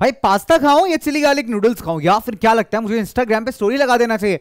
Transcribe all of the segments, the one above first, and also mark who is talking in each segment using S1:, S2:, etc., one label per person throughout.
S1: भाई पास्ता खाऊं या चिली गार्लिक नूडल्स खाऊं या फिर क्या लगता है मुझे इंस्टाग्राम पे स्टोरी लगा देना चाहिए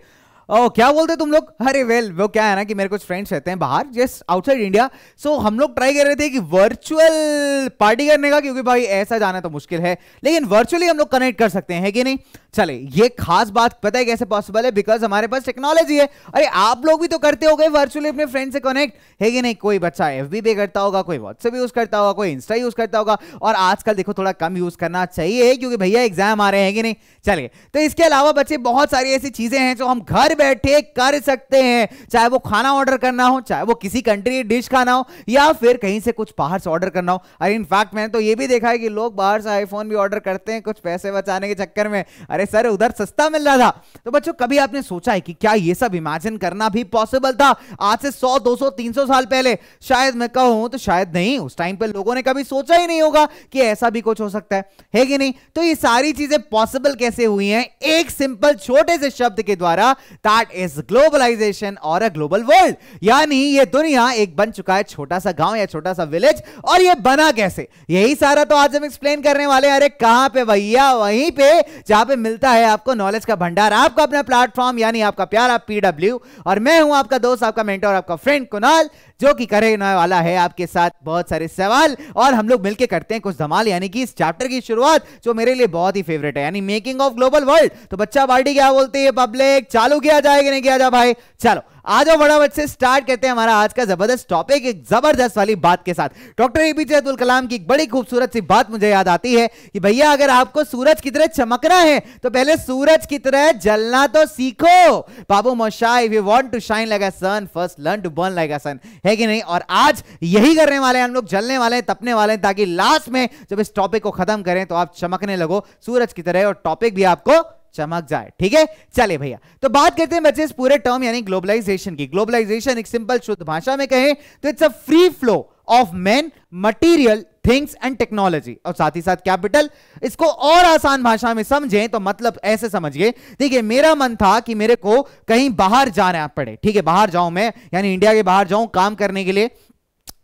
S1: ओ oh, क्या बोलते तुम लोग अरे वेल वो क्या है ना कि मेरे कुछ फ्रेंड्स रहते हैं बाहर जस्ट आउटसाइड इंडिया सो हम लोग ट्राई कर रहे थे कि वर्चुअल पार्टी करने का क्योंकि भाई ऐसा जाना तो मुश्किल है लेकिन वर्चुअली हम लोग कनेक्ट कर सकते हैं कि नहीं चले ये खास बात पता है कैसे पॉसिबल है बिकॉज हमारे पास टेक्नोलॉजी है अरे आप लोग भी तो करते हो गए वर्चुअली अपने फ्रेंड से कनेक्ट है कि नहीं कोई बच्चा एफ पे करता होगा कोई व्हाट्सएप यूज करता होगा कोई इंस्टा यूज करता होगा और आजकल देखो थोड़ा कम यूज करना चाहिए क्योंकि भैया एग्जाम आ रहे हैं कि नहीं चलिए तो इसके अलावा बच्चे बहुत सारी ऐसी चीजें हैं जो हम घर बैठे कर सकते हैं चाहे वो खाना ऑर्डर करना हो चाहे वो किसी कंट्री की डिश खाना हो या फिर कहीं से कुछ बाहर से ऑर्डर करना हो अरे इनफैक्ट मैंने तो ये भी देखा है कि लोग बाहर से आईफोन भी ऑर्डर करते हैं कुछ पैसे बचाने के चक्कर में अरे सर उधर सस्ता मिल रहा था तो बच्चों कभी आपने सोचा है कि क्या ये सब इमेजिन करना भी पॉसिबल था आज से सौ दो सौ तीन सौ साल पहले शायद मैं कहूं तो शायद नहीं उस टाइम पर लोगों ने कभी सोचा ही नहीं होगा कि ऐसा भी कुछ हो सकता है है कि नहीं तो ये सारी चीजें पॉसिबल कैसे हुई हैं एक सिंपल छोटे से शब्द के द्वारा दैट इज ग्लोबलाइजेशन और अ ग्लोबल वर्ल्ड यानी ये दुनिया एक बन चुका है छोटा सा गांव या छोटा सा विलेज और ये बना कैसे यही सारा तो आज हम एक्सप्लेन करने वाले अरे कहां पे भैया वहीं पे जहां पे मिलता है आपको नॉलेज का भंडार आपका अपना प्लेटफॉर्म यानी आपका प्यारा पीडब्ल्यू और मैं हूं आपका दोस्त आपका मेंटर आपका फ्रेंड कुणाल जो कि करने वाला है आपके साथ बहुत सारे सवाल और हम लोग मिलकर करते हैं कुछ धमाल यानी कि इस चैप्टर की शुरुआत जो मेरे लिए बहुत ही फेवरेट है यानी मेकिंग ऑफ ग्लोबल वर्ल्ड तो बच्चा पार्टी क्या बोलती है पब्लिक चालू किया किया जाए कि नहीं किया जाए भाई चलो आ जाओ फटाफट से स्टार्ट करते हैं हमारा आज का जबरदस्त टॉपिक एक जबरदस्त वाली बात के साथ डॉक्टर एपीजे अब्दुल कलाम की एक बड़ी खूबसूरत सी बात मुझे याद आती है कि भैया अगर आपको सूरज की तरह चमकना है तो पहले सूरज की तरह जलना तो सीखो बाबू मोशा if you want to shine like a sun first learn to burn like a sun है कि नहीं और आज यही करने वाले हैं हम लोग जलने वाले हैं तपने वाले हैं ताकि लास्ट में जब इस टॉपिक को खत्म करें तो आप चमकने लगो सूरज की तरह और टॉपिक भी आपको चमक जाए ठीक है चले भैया तो बात करते हैं बच्चे इस पूरे टर्म यानी ग्लोबलाइजेशन की ग्लोबलाइजेशन एक सिंपल शुद्ध भाषा में कहें तो it's a free flow of man material things and technology और साथ ही साथ कैपिटल इसको और आसान भाषा में समझें तो मतलब ऐसे समझिए देखिए मेरा मन था कि मेरे को कहीं बाहर जाना पड़े ठीक है बाहर जाऊं मैं यानी इंडिया के बाहर जाऊं काम करने के लिए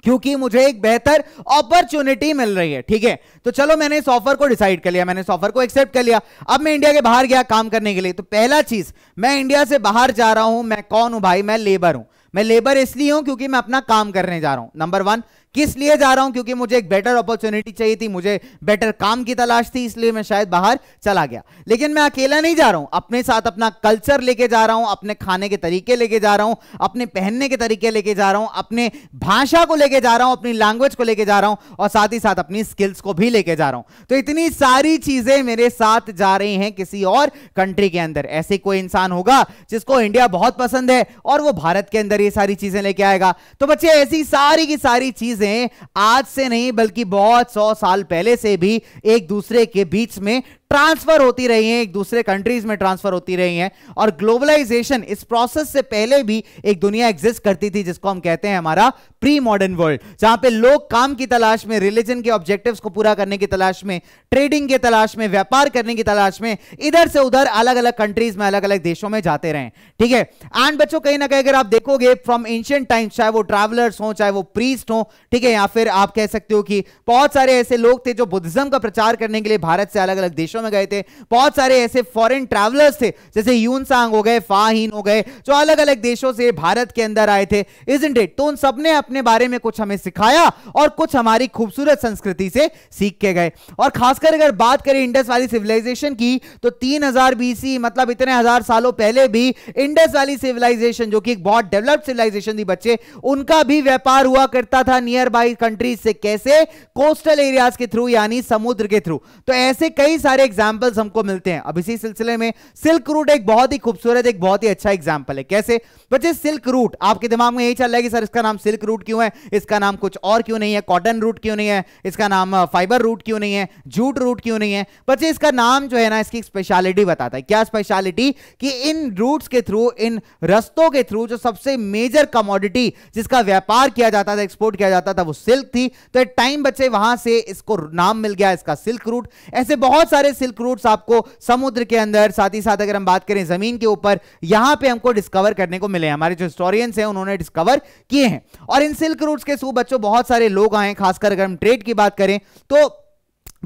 S1: क्योंकि मुझे एक बेहतर अपॉर्चुनिटी मिल रही है ठीक है तो चलो मैंने इस ऑफर को डिसाइड कर लिया मैंने इस ऑफर को एक्सेप्ट कर लिया अब मैं इंडिया के बाहर गया काम करने के लिए तो पहला चीज मैं इंडिया से बाहर जा रहा हूं मैं कौन हूं भाई मैं लेबर हूं मैं लेबर इसलिए हूं क्योंकि मैं अपना काम करने जा रहा हूं नंबर वन किस लिए जा रहा हूं क्योंकि मुझे एक बेटर अपॉर्चुनिटी चाहिए थी मुझे बेटर काम की तलाश थी इसलिए मैं शायद बाहर चला गया लेकिन मैं अकेला नहीं जा रहा हूं अपने साथ अपना कल्चर लेके जा रहा हूं अपने खाने के तरीके लेके जा रहा हूं अपने पहनने के तरीके लेके जा रहा हूं अपने भाषा को लेके जा रहा हूं अपनी लैंग्वेज को लेके जा रहा हूं और साथ ही साथ अपनी स्किल्स को भी लेके जा रहा हूं तो इतनी सारी चीजें मेरे साथ जा रही हैं किसी और कंट्री के अंदर ऐसे कोई इंसान होगा जिसको इंडिया बहुत पसंद है और वो भारत के अंदर ये सारी चीजें लेके आएगा तो बच्चे ऐसी सारी की सारी चीज चीजें आज से नहीं बल्कि बहुत सौ साल पहले से भी एक दूसरे के बीच में ट्रांसफर होती रही हैं एक दूसरे कंट्रीज में ट्रांसफर होती रही हैं और ग्लोबलाइजेशन इस प्रोसेस से पहले भी एक दुनिया एग्जिस्ट करती थी जिसको हम कहते हैं हमारा प्री मॉडर्न वर्ल्ड जहां पे लोग काम की तलाश में रिलीजन के ऑब्जेक्टिव्स को पूरा करने की तलाश में ट्रेडिंग के तलाश में व्यापार करने की तलाश में इधर से उधर अलग अलग कंट्रीज में अलग अलग देशों में जाते रहे ठीक है एंड बच्चों कहीं ना कहीं अगर आप देखोगे फ्रॉम एंशियंट टाइम्स चाहे वो ट्रैवलर्स हो चाहे वो प्रीस्ट हो ठीक है या फिर आप कह सकते हो कि बहुत सारे ऐसे लोग थे जो बुद्धिज्म का प्रचार करने के लिए भारत से अलग अलग देशों में गए थे बहुत सारे ऐसे फॉरेन ट्रैवलर्स थे जैसे यून सांग हो गए फाहीन हो गए जो अलग अलग देशों से भारत के अंदर आए थे इज इट तो उन सबने अपने अपने बारे में कुछ हमें सिखाया और कुछ हमारी खूबसूरत संस्कृति से सीख के गए और खासकर अगर बात करें इंडस वाली सिविलाइजेशन की तो 3000 हजार बीसी मतलब इतने हजार सालों पहले भी इंडस वाली सिविलाइजेशन जो कि एक बहुत डेवलप्ड सिविलाइजेशन थी बच्चे उनका भी व्यापार हुआ करता था नियर बाई कंट्रीज से कैसे कोस्टल एरियाज के थ्रू यानी समुद्र के थ्रू तो ऐसे कई सारे एग्जाम्पल्स हमको मिलते हैं अब इसी सिलसिले में सिल्क रूट एक बहुत ही खूबसूरत एक बहुत ही अच्छा एग्जाम्पल है कैसे बच्चे सिल्क रूट आपके दिमाग में यही चल रहा है कि सर इसका नाम सिल्क रूट रूट क्यों है इसका नाम कुछ और क्यों नहीं है कॉटन रूट क्यों नहीं है इसका नाम फाइबर रूट क्यों नहीं है जूट रूट क्यों नहीं है बच्चे इसका नाम जो है ना इसकी स्पेशलिटी बताता है क्या स्पेशलिटी कि इन रूट्स के थ्रू इन रस्तों के थ्रू जो सबसे मेजर कमोडिटी जिसका व्यापार किया जाता था एक्सपोर्ट किया जाता था वो सिल्क थी तो एट टाइम बच्चे वहां से इसको नाम मिल गया इसका सिल्क रूट ऐसे बहुत सारे सिल्क रूट्स आपको समुद्र के अंदर साथ ही साथ अगर हम बात करें जमीन के ऊपर यहां पे हमको डिस्कवर करने को मिले हमारे जो हिस्टोरियंस हैं उन्होंने डिस्कवर किए हैं और इन एंड सिल्क रूट्स के थ्रू बच्चों बहुत सारे लोग आए खासकर अगर हम ट्रेड की बात करें तो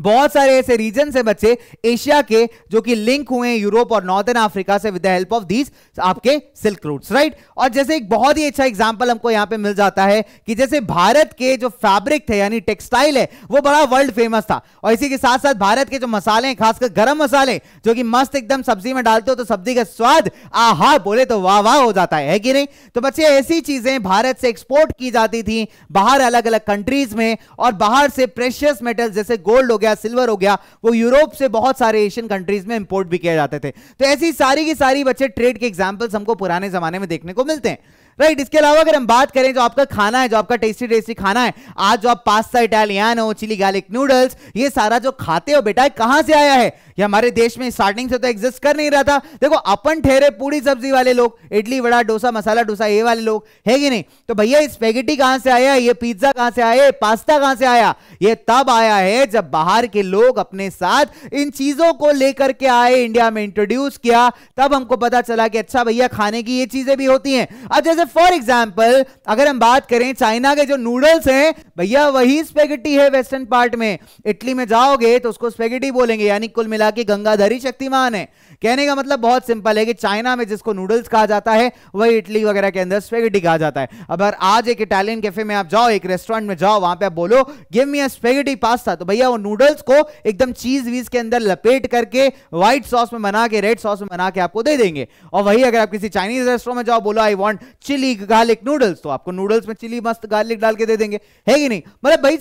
S1: बहुत सारे ऐसे रीजन है बच्चे एशिया के जो कि लिंक हुए हैं यूरोप और नॉर्दर्न अफ्रीका से with the help of these आपके सिल्क रूट्स राइट और जैसे एक बहुत ही अच्छा एग्जांपल हमको यहां पे मिल जाता है कि जैसे भारत के जो फैब्रिक थे यानी टेक्सटाइल है वो बड़ा वर्ल्ड फेमस था और इसी के साथ साथ भारत के जो मसाले खासकर गर्म मसाले जो कि मस्त एकदम सब्जी में डालते हो तो सब्जी का स्वाद आहा बोले तो वाह वाह हो जाता है, है कि नहीं तो बच्चे ऐसी चीजें भारत से एक्सपोर्ट की जाती थी बाहर अलग अलग कंट्रीज में और बाहर से प्रेशियस मेटल जैसे गोल्ड हो गया सिल्वर हो गया वो यूरोप से बहुत सारे एशियन कंट्रीज में इंपोर्ट भी किया जाते थे तो ऐसी सारी की सारी बच्चे ट्रेड के एग्जाम्पल्स हमको पुराने जमाने में देखने को मिलते हैं राइट right, इसके अलावा अगर हम बात करें जो आपका खाना है जो आपका टेस्टी टेस्टी खाना है आज जो आप पास्ता इटालियन हो चिली गार्लिक नूडल्स ये सारा जो खाते हो बेटा कहां से आया है ये हमारे देश में स्टार्टिंग से तो एग्जिस्ट कर नहीं रहा था देखो अपन ठहरे पूरी सब्जी वाले लोग इडली वड़ा डोसा मसाला डोसा ये वाले लोग है कि नहीं तो भैया इस स्पेगेटी कहां से आया ये पिज्जा कहां से आया पास्ता कहां से आया ये तब आया है जब बाहर के लोग अपने साथ इन चीजों को लेकर के आए इंडिया में इंट्रोड्यूस किया तब हमको पता चला कि अच्छा भैया खाने की ये चीजें भी होती हैं अब जैसे फॉर एग्जाम्पल अगर हम बात करें चाइना के जो नूडल्स हैं भैया वही स्पेगेटी है वेस्टर्न पार्ट में इटली में जाओगे तो उसको स्पेगेटी बोलेंगे यानी कुल मिला चाइना की गंगाधरी शक्तिमान है कहने का मतलब बहुत सिंपल है कि चाइना में जिसको नूडल्स कहा जाता है वही इटली वगैरह के अंदर स्पेगेटी कहा जाता है अब अगर आज एक इटालियन कैफे में आप जाओ एक रेस्टोरेंट में जाओ वहां पे आप बोलो गिव मी स्पेगेटी पास्ता तो भैया वो नूडल्स को एकदम चीज वीज के अंदर लपेट करके व्हाइट सॉस में बना के रेड सॉस में बना के आपको दे देंगे और वही अगर आप किसी चाइनीज रेस्टोरेंट में जाओ बोलो I want chilli garlic noodles तो आपको नूडल्स में चिली मस्त गार्लिक डाल के दे देंगे है कि नहीं मतलब भाई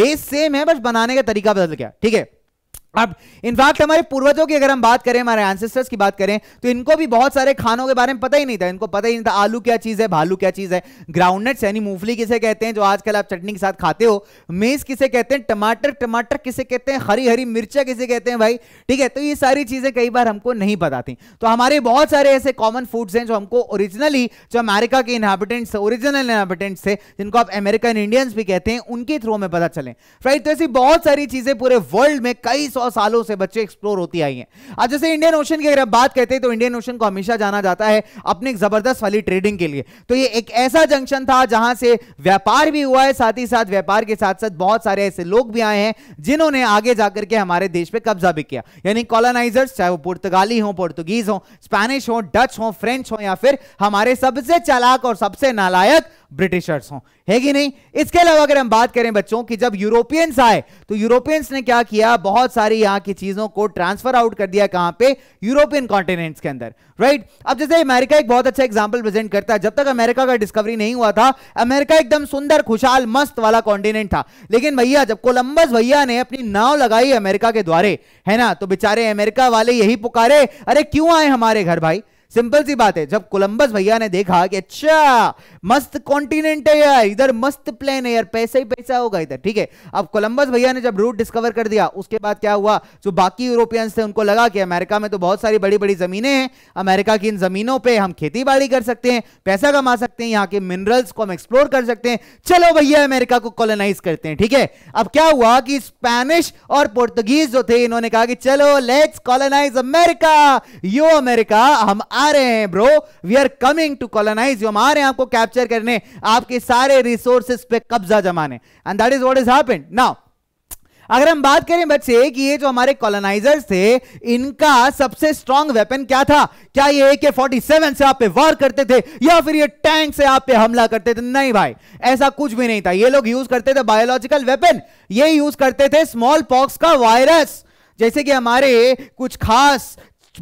S1: बेस सेम है बस बनाने का तरीका बदल गया ठीक है अब इनफैक्ट हमारे पूर्वजों की अगर हम बात करें हमारे एंसेस्टर्स की बात करें तो इनको भी बहुत सारे खानों के बारे में पता ही नहीं था इनको पता ही नहीं था आलू क्या चीज़ है भालू क्या चीज़ है ग्राउंडनट्स यानी मूंगफली किसे कहते हैं जो आजकल आप चटनी के साथ खाते हो मेज किसे कहते हैं टमाटर टमाटर किसे कहते हैं हरी हरी मिर्चा किसे कहते हैं भाई ठीक है तो ये सारी चीज़ें कई बार हमको नहीं पता थी तो हमारे बहुत सारे ऐसे कॉमन फूड्स हैं जो हमको ओरिजिनली जो अमेरिका के इनहेबिटेंट्स ओरिजिनल इनहेबिटेंट्स थे जिनको आप अमेरिकन इंडियंस भी कहते हैं उनके थ्रू में पता चले राइट तो ऐसी बहुत सारी चीज़ें पूरे वर्ल्ड में कई सौ सालों से बच्चे एक्सप्लोर होती आई हैं आज जैसे इंडियन ओशन की अगर आप बात करते हैं तो इंडियन ओशन को हमेशा जाना जाता है अपने जबरदस्त वाली ट्रेडिंग के लिए तो ये एक ऐसा जंक्शन था जहां से व्यापार भी हुआ है साथ ही साथ व्यापार के साथ साथ बहुत सारे ऐसे लोग भी आए हैं जिन्होंने आगे जाकर के हमारे देश पर कब्जा भी किया यानी कॉलोनाइजर्स चाहे वो पुर्तगाली हो पुर्तगीज हो स्पेनिश हो डच हो फ्रेंच हो या फिर हमारे सबसे चालाक और सबसे नालायक ब्रिटिशर्स हों है कि नहीं इसके अलावा अगर हम बात करें बच्चों की जब यूरोपियंस आए तो यूरोपियंस ने क्या किया बहुत सारे सारी यहां की चीजों को ट्रांसफर आउट कर दिया कहां पे यूरोपियन कॉन्टिनेंट्स के अंदर राइट अब जैसे अमेरिका एक बहुत अच्छा एग्जांपल प्रेजेंट करता है जब तक अमेरिका का डिस्कवरी नहीं हुआ था अमेरिका एकदम सुंदर खुशहाल मस्त वाला कॉन्टिनेंट था लेकिन भैया जब कोलंबस भैया ने अपनी नाव लगाई अमेरिका के द्वारे है ना तो बेचारे अमेरिका वाले यही पुकारे अरे क्यों आए हमारे घर भाई सिंपल सी बात है जब कोलंबस भैया ने देखा कि अच्छा मस्त कॉन्टिनेंट है यार इधर मस्त प्लेन है यार पैसा ही पैसा होगा इधर ठीक है अब कोलंबस भैया ने जब रूट डिस्कवर कर दिया उसके बाद क्या हुआ जो बाकी यूरोपियंस थे उनको लगा कि अमेरिका में तो बहुत सारी बड़ी बड़ी जमीनें हैं अमेरिका की इन जमीनों पर हम खेती बाड़ी कर सकते हैं पैसा कमा सकते हैं यहाँ के मिनरल्स को हम एक्सप्लोर कर सकते हैं चलो भैया अमेरिका को कॉलोनाइज करते हैं ठीक है अब क्या हुआ कि स्पेनिश और पोर्तुगीज जो थे इन्होंने कहा कि चलो let's colonise America yo America हम आ रहे हैं bro we are coming to colonise हम आ रहे हैं आपको कैप्चर कैप्चर करने आपके सारे रिसोर्सेस पे कब्जा जमाने and that is what is happened now अगर हम बात करें बच्चे कि ये जो हमारे कॉलोनाइजर्स थे इनका सबसे स्ट्रांग वेपन क्या था क्या ये ए के फोर्टी सेवन से आप पे वॉर करते थे या फिर ये टैंक से आप पे हमला करते थे नहीं भाई ऐसा कुछ भी नहीं था ये लोग यूज करते थे बायोलॉजिकल वेपन ये यूज करते थे स्मॉल पॉक्स का वायरस जैसे कि हमारे कुछ खास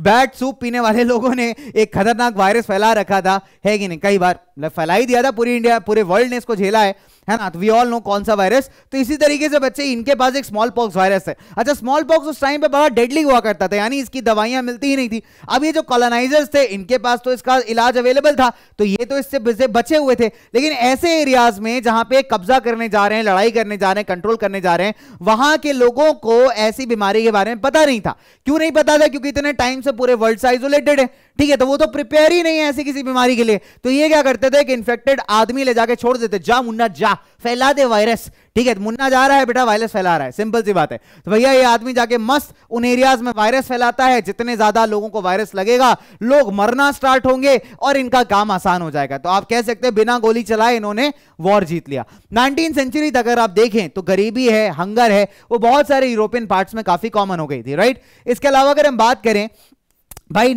S1: बैड सूप पीने वाले लोगों ने एक खतरनाक वायरस फैला रखा था है कि नहीं कई बार मतलब फैला ही दिया था पूरी इंडिया पूरे वर्ल्ड ने इसको झेला है है ना तो वी ऑल नो कौन सा वायरस तो इसी तरीके से बच्चे इनके पास एक स्मॉल पॉक्स वायरस है अच्छा स्मॉल पॉक्स उस टाइम पे बड़ा डेडली हुआ करता था यानी इसकी दवाइयां मिलती ही नहीं थी अब ये जो कॉलोनाइजर्स थे इनके पास तो इसका इलाज अवेलेबल था तो ये तो इससे बचे हुए थे लेकिन ऐसे एरियाज में जहां पे कब्जा करने जा रहे हैं लड़ाई करने जा रहे हैं कंट्रोल करने जा रहे हैं वहां के लोगों को ऐसी बीमारी के बारे में पता नहीं था क्यों नहीं पता था क्योंकि इतने टाइम से पूरे वर्ल्ड से आइसोलेटेड है ठीक है तो वो तो प्रिपेयर ही नहीं है ऐसी किसी बीमारी के लिए तो ये क्या करते थे कि इन्फेक्टेड आदमी ले जाके छोड़ देते जा मुन्ना जा फैला दे वायरस ठीक है मुन्ना जा रहा है बेटा वायरस फैला रहा है सिंपल सी बात है तो भैया ये आदमी जाके मस्त उन एरियाज में वायरस फैलाता है जितने ज्यादा लोगों को वायरस लगेगा लोग मरना स्टार्ट होंगे और इनका काम आसान हो जाएगा तो आप कह सकते हैं बिना गोली चलाए इन्होंने वॉर जीत लिया नाइनटीन सेंचुरी तक अगर आप देखें तो गरीबी है हंगर है वो बहुत सारे यूरोपियन पार्ट में काफी कॉमन हो गई थी राइट इसके अलावा अगर हम बात करें भाई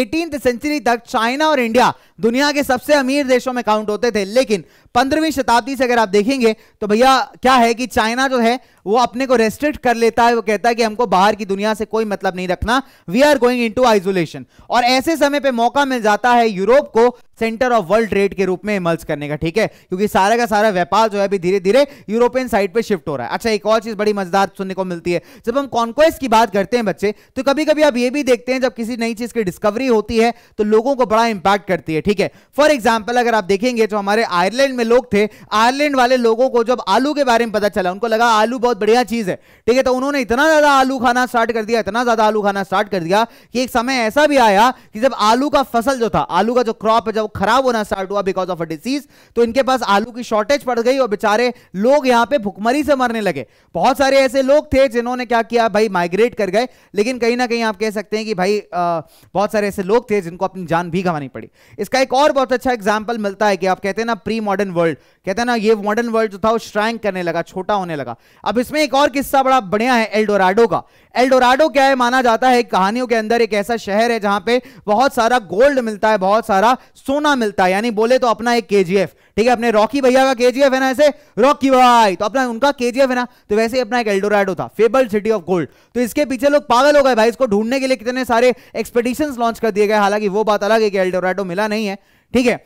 S1: एटीन सेंचुरी तक चाइना और इंडिया दुनिया के सबसे अमीर देशों में काउंट होते थे लेकिन पंद्रहवीं शताब्दी से अगर आप देखेंगे तो भैया क्या है कि चाइना जो है वो अपने को रेस्ट्रिक्ट कर लेता है वो कहता है कि हमको बाहर की दुनिया से कोई मतलब नहीं रखना we are going into isolation और ऐसे समय पर मौका मिल जाता है यूरोप को सेंटर ऑफ वर्ल्ड ट्रेड के रूप में इमर्ज करने का ठीक है क्योंकि सारा का सारा व्यापार जो है अभी धीरे धीरे यूरोपियन साइड पर शिफ्ट हो रहा है अच्छा एक और चीज बड़ी मजेदार सुनने को मिलती है जब हम कॉन्क्वेस्ट की बात करते हैं बच्चे तो कभी कभी आप ये भी देखते हैं जब किसी नई चीज की डिस्कवरी होती है तो लोगों को बड़ा इंपैक्ट करती है ठीक है फॉर एग्जाम्पल अगर आप देखेंगे जो हमारे आयरलैंड में में लोग थे आयरलैंड वाले लोगों को जब आलू के बारे में पता चला उनको लगा आलू बहुत बढ़िया चीज है ठीक है तो उन्होंने इतना ज्यादा आलू खाना स्टार्ट कर दिया इतना ज्यादा आलू खाना स्टार्ट कर दिया कि एक समय ऐसा भी आया कि जब आलू का फसल जो था आलू का जो क्रॉप है जब खराब होना स्टार्ट हुआ बिकॉज ऑफ अ डिसीज तो इनके पास आलू की शॉर्टेज पड़ गई और बेचारे लोग यहाँ पे भुखमरी से मरने लगे बहुत सारे ऐसे लोग थे जिन्होंने क्या किया भाई माइग्रेट कर गए लेकिन कहीं ना कहीं आप कह सकते हैं कि भाई बहुत सारे ऐसे लोग थे जिनको अपनी जान भी गंवानी पड़ी इसका एक और बहुत अच्छा एग्जाम्पल मिलता है कि आप कहते हैं ना प्री मॉडर्न वर्ल्ड कहते हैं ना ये मॉडर्न वर्ल्ड जो था वो श्रैंक करने लगा छोटा होने लगा अब इसमें एक और किस्सा बड़ा बढ़िया है एल्डोराडो का एल्डोराडो क्या है माना जाता है कहानियों के अंदर एक ऐसा शहर है जहां पे बहुत सारा गोल्ड मिलता है बहुत सारा सोना मिलता है यानी बोले तो अपना एक केजीएफ ठीक है अपने रॉकी भैया का केजीएफ है ना ऐसे रॉकी भाई तो अपना उनका केजीएफ है ना तो वैसे अपना एक एल्डोराडो था फेबल सिटी ऑफ गोल्ड तो इसके पीछे लोग पागल हो गए भाई इसको ढूंढने के लिए कितने सारे एक्सपेडिशन लॉन्च कर दिए गए हालांकि वो बात अलग है कि एल्डोराडो मिला नहीं है ठीक है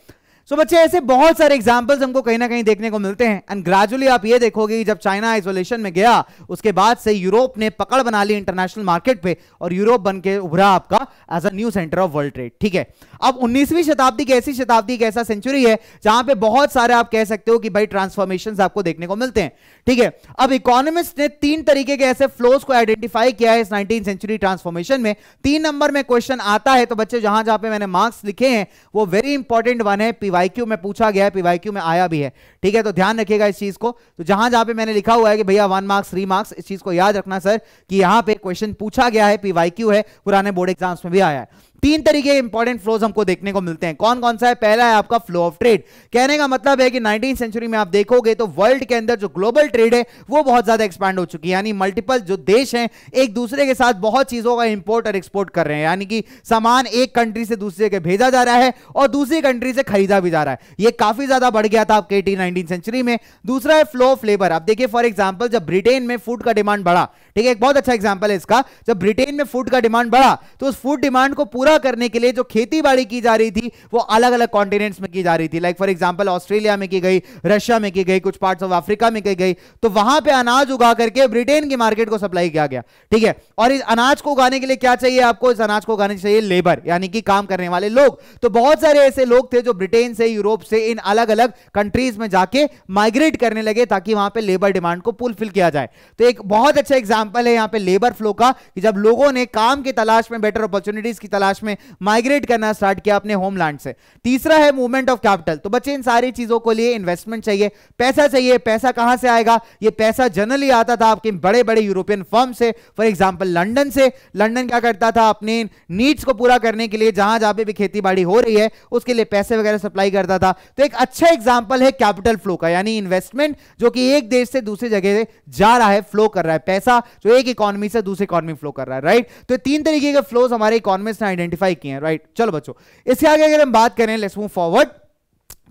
S1: सो so, बच्चे ऐसे बहुत सारे एग्जाम्पल्स हमको कहीं ना कहीं देखने को मिलते हैं एंड ग्रेजुअली आप ये देखोगे जब चाइना आइसोलेशन में गया उसके बाद से यूरोप ने पकड़ बना ली इंटरनेशनल मार्केट पे और यूरोप बन के उभरा आपका as a new centre of world trade ठीक है अब 19वीं शताब्दी की ऐसी शताब्दी एक ऐसा सेंचुरी है जहां पे बहुत सारे आप कह सकते हो कि भाई ट्रांसफॉर्मेशन आपको देखने को मिलते हैं ठीक है अब इकोनॉमिस्ट ने तीन तरीके के ऐसे फ्लोस को आइडेंटिफाई किया है इस नाइनटीन सेंचुरी ट्रांसफॉर्मेशन में तीन नंबर में क्वेश्चन आता है तो बच्चे जहां जहां पे मैंने मार्क्स लिखे हैं वो वेरी इंपॉर्टेंट वन है पीवाईक्यू में पूछा गया है पीवाईक्यू में आया भी है ठीक है तो ध्यान रखिएगा इस चीज को तो जहां जहां पर मैंने लिखा हुआ है कि भैया वन मार्क्स थ्री मार्क्स इस चीज को याद रखना सर कि यहां पर क्वेश्चन पूछा गया है पीवाईक्यू है पुराने बोर्ड एग्जाम्स में भी आया है तीन तरीके इंपॉर्टेंट फ्लोज हमको देखने को मिलते हैं कौन कौन सा है पहला है आपका फ्लो ऑफ ट्रेड कहने का मतलब है कि नाइनटीन सेंचुरी में आप देखोगे तो वर्ल्ड के अंदर जो ग्लोबल ट्रेड है वो बहुत ज्यादा एक्सपैंड हो चुकी है यानी मल्टीपल जो देश हैं एक दूसरे के साथ बहुत चीजों का इंपोर्ट और एक्सपोर्ट कर रहे हैं यानी कि सामान एक कंट्री से दूसरे के भेजा जा रहा है और दूसरी कंट्री से खरीदा भी जा रहा है यह काफी ज्यादा बढ़ गया था आपके एटीन नाइनटीन सेंचुरी में दूसरा है फ्लो ऑफ लेबर आप देखिए फॉर एग्जाम्पल जब ब्रिटेन में फूड का डिमांड बढ़ा ठीक है एक बहुत अच्छा एग्जाम्पल है इसका जब ब्रिटेन में फूड का डिमांड बढ़ा तो उस फूड डिमांड को पूरा पूरा करने के लिए जो खेती बाड़ी की जा रही थी वो अलग अलग कॉन्टिनेंट्स में की जा रही थी लाइक फॉर एग्जाम्पल ऑस्ट्रेलिया में की गई रशिया में की गई कुछ पार्ट ऑफ अफ्रीका में की गई तो वहां पर अनाज उगा करके ब्रिटेन की मार्केट को सप्लाई किया गया ठीक है और इस अनाज को उगाने के लिए क्या चाहिए आपको इस अनाज को उगाने चाहिए लेबर यानी कि काम करने वाले लोग तो बहुत सारे ऐसे लोग थे जो ब्रिटेन से यूरोप से इन अलग अलग कंट्रीज में जाके माइग्रेट करने लगे ताकि वहां पे लेबर डिमांड को फुलफिल किया जाए तो एक बहुत अच्छा एग्जांपल है यहां पे लेबर फ्लो का कि जब लोगों ने काम की तलाश में बेटर अपॉर्चुनिटीज की तलाश महाराष्ट्र में माइग्रेट करना स्टार्ट किया अपने होमलैंड से तीसरा है मूवमेंट ऑफ कैपिटल तो बच्चे इन सारी चीजों को लिए इन्वेस्टमेंट चाहिए पैसा चाहिए पैसा कहां से आएगा ये पैसा जनरली आता था आपके बड़े बड़े यूरोपियन फर्म से फॉर एग्जाम्पल लंडन से लंडन क्या करता था अपने नीड्स को पूरा करने के लिए जहां जहां भी खेती हो रही है उसके लिए पैसे वगैरह सप्लाई करता था तो एक अच्छा एग्जाम्पल है कैपिटल फ्लो का यानी इन्वेस्टमेंट जो कि एक देश से दूसरी जगह जा रहा है फ्लो कर रहा है पैसा जो एक इकोनॉमी से दूसरी इकोनॉमी फ्लो कर रहा है राइट तो तीन तरीके के फ्लोज हमारे इकोनॉमिस्ट ने आइडेंटिफाई किए हैं राइट चलो बच्चों इसके आगे अगर हम बात करें लेट्स मूव फॉरवर्ड